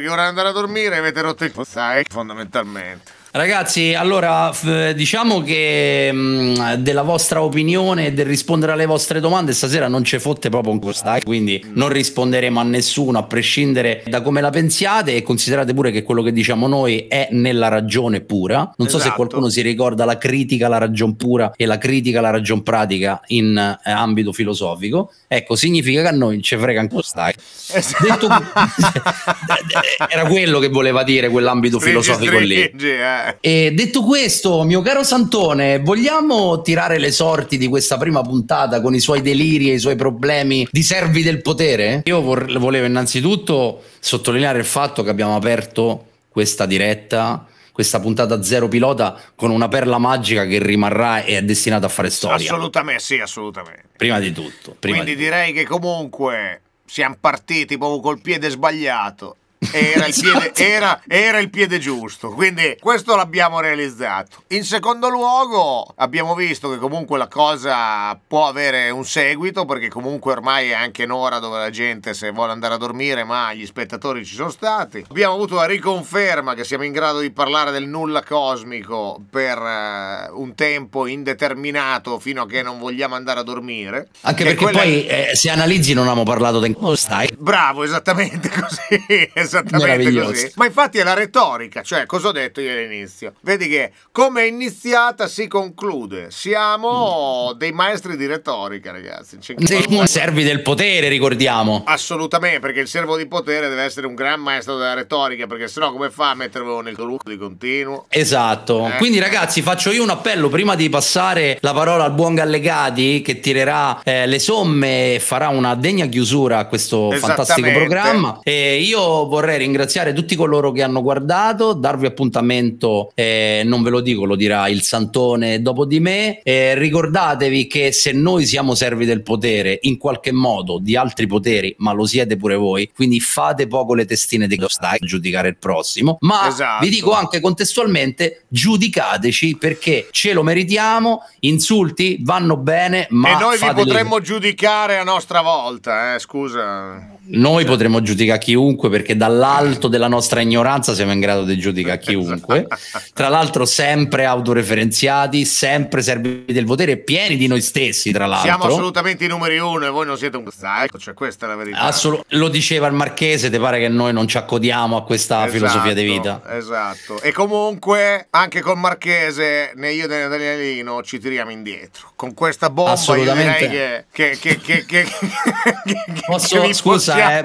ora andare a dormire e avete rotto il sai, fondamentalmente. Ragazzi, allora diciamo che mh, mm, della vostra opinione e del rispondere alle vostre domande stasera non ci fotte proprio un costai, quindi non risponderemo a nessuno a prescindere da come la pensiate e considerate pure che quello che diciamo noi è nella ragione pura. Non so se esatto. qualcuno si ricorda la critica alla ragione pura e la critica alla ragione pratica in eh, ambito filosofico. Ecco, significa che a noi ci frega un costai. Esatto. Detto, era quello che voleva dire quell'ambito stringi, filosofico stringi, lì. Eh e eh, detto questo, mio caro Santone, vogliamo tirare le sorti di questa prima puntata con i suoi deliri e i suoi problemi di servi del potere? Io volevo innanzitutto sottolineare il fatto che abbiamo aperto questa diretta questa puntata zero pilota con una perla magica che rimarrà e è destinata a fare storia. Assolutamente, sì, assolutamente. Prima di tutto. Prima Quindi di direi tutto. che comunque siamo partiti proprio col piede sbagliato. Era il, piede, esatto. era, era il, piede, giusto, quindi questo l'abbiamo realizzato. In secondo luogo abbiamo visto che comunque la cosa può avere un seguito perché comunque ormai è anche un'ora dove la gente se vuole andare a dormire ma gli spettatori ci sono stati. Abbiamo avuto la riconferma che siamo in grado di parlare del nulla cosmico per uh, un tempo indeterminato fino a che non vogliamo andare a dormire. Anche perché quella... poi eh, se analizzi non abbiamo parlato del... Oh, stai. Bravo, esattamente così esattamente così. Ma infatti è la retorica, cioè cosa ho detto io all'inizio? Vedi che come è iniziata si conclude. Siamo mm. dei maestri di retorica, ragazzi. Siamo servi del potere, ricordiamo. Assolutamente, perché il servo di potere deve essere un gran maestro della retorica, perché sennò come fa a mettervelo nel culo di continuo? Esatto. Eh. Quindi ragazzi, faccio io un appello prima di passare la parola al buon Gallegati che tirerà eh, le somme e farà una degna chiusura a questo fantastico programma. E io vorrei vorrei ringraziare tutti coloro che hanno guardato, darvi appuntamento, eh, non ve lo dico, lo dirà il Santone dopo di me. Eh, ricordatevi che se noi siamo servi del potere, in qualche modo di altri poteri, ma lo siete pure voi, quindi fate poco le testine di stai a giudicare il prossimo. Ma esatto. vi dico anche contestualmente, giudicateci perché ce lo meritiamo, insulti vanno bene, ma... E noi vi potremmo giudicare a nostra volta, eh, scusa. Noi potremmo giudicare chiunque perché dall'alto della nostra ignoranza siamo in grado di giudicare chiunque. Tra l'altro sempre autoreferenziati, sempre serviti del potere, pieni di noi stessi, tra l'altro. Siamo assolutamente i numeri uno e voi non siete un sacco, cioè questa è la verità. Assolut- lo diceva il Marchese, ti pare che noi non ci accodiamo a questa esatto, filosofia di vita. Esatto. E comunque anche col Marchese né io né Danielino ci tiriamo indietro. Con questa bomba io direi che... che, che, che, che, che, che, che Posso, scusa, eh,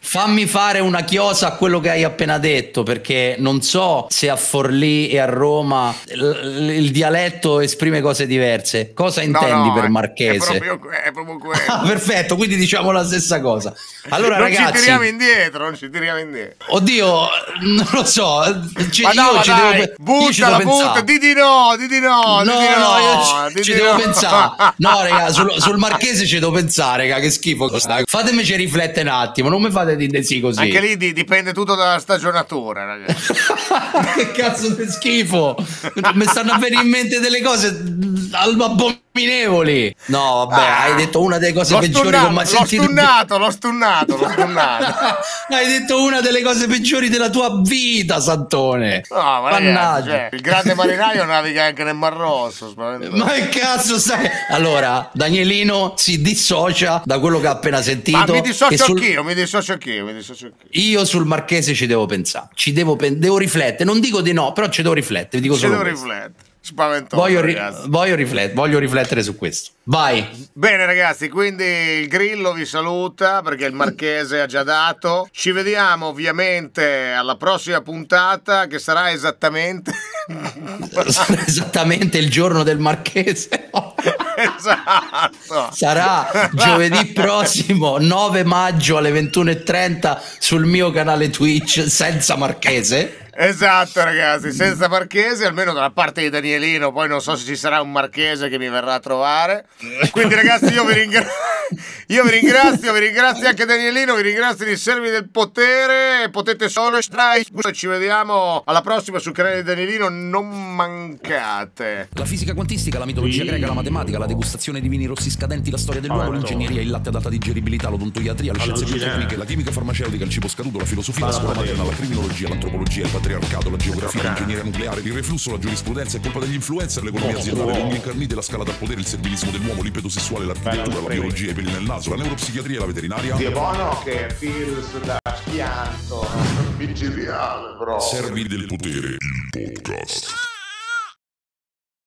fammi fare una chiosa a quello che hai appena detto, perché non so se a Forlì e a Roma il dialetto esprime cose diverse. Cosa intendi no, no, per marchese? È proprio, è proprio quello. Ah, perfetto, quindi diciamo la stessa cosa. Allora, non ragazzi, ci tiriamo indietro, non ci tiriamo indietro. Oddio, non lo so. Cioè, ma io no, ci dai, devo, buttala, io butta, pensare. di di no, di di no, no, di no, no, di ci di devo no. pensare. No, raga, sul, sul marchese ci devo pensare, raga, che schifo. Fatemi ci riflettere aspetta un attimo, non mi fate dire sì così. Anche lì di, dipende tutto dalla stagionatura, ragazzi. che cazzo di schifo! mi stanno venendo in mente delle cose mm, al babbo Minevoli. No, vabbè, ah, hai detto una delle cose peggiori che ho mai sentito. L'ho stunnato, l'ho stunnato, l'ho stunnato. hai detto una delle cose peggiori della tua vita, Santone. No, ma ragazzi, cioè, il grande marinaio naviga anche nel Mar Rosso. Ma che cazzo sai? Allora, Danielino si dissocia da quello che ha appena sentito. Ma mi dissocio sul... anch'io, mi dissocio anch'io, mi dissocio anch'io. Io sul Marchese ci devo pensare, ci devo, devo riflettere. Non dico di no, però ci devo riflettere. Dico ci devo questo. riflettere spaventoso. Voglio, ri- voglio, riflet- voglio riflettere su questo. Vai. Bene ragazzi, quindi il Grillo vi saluta perché il Marchese ha già dato. Ci vediamo ovviamente alla prossima puntata che sarà esattamente... sarà esattamente il giorno del Marchese. esatto. Sarà giovedì prossimo 9 maggio alle 21.30 sul mio canale Twitch senza Marchese. Esatto, ragazzi, senza marchese, almeno dalla parte di Danielino. Poi non so se ci sarà un marchese che mi verrà a trovare. Quindi ragazzi io vi ringrazio. Io vi ringrazio, vi ringrazio anche Danielino, vi ringrazio di servi del potere, potete solo strike. Ci vediamo alla prossima sul canale di Danielino, non mancate. La fisica quantistica, la mitologia sì. greca, la matematica, la degustazione di vini rossi scadenti, la storia dell'uomo, ah, l'ingegneria, il latte ad alta digeribilità, l'odontoiatria, le scienze biotecniche, la chimica farmaceutica, il cibo scaduto, la filosofia, la ah, scuola materna, la criminologia, l'antropologia, il patriarcato, la geografia, l'ingegneria nucleare, il reflusso, la giurisprudenza, è colpa degli influencer, l'economia aziendale, le incarnite, la scala dal potere, il servilismo del l'uomo, l'ipedosessuale, sessuale, l'architettura, la biologia, i peli nel naso, la neuropsichiatria, e la veterinaria. Dio buono che è virus da schianto, Vigiliale, bro. Servi del potere, il podcast.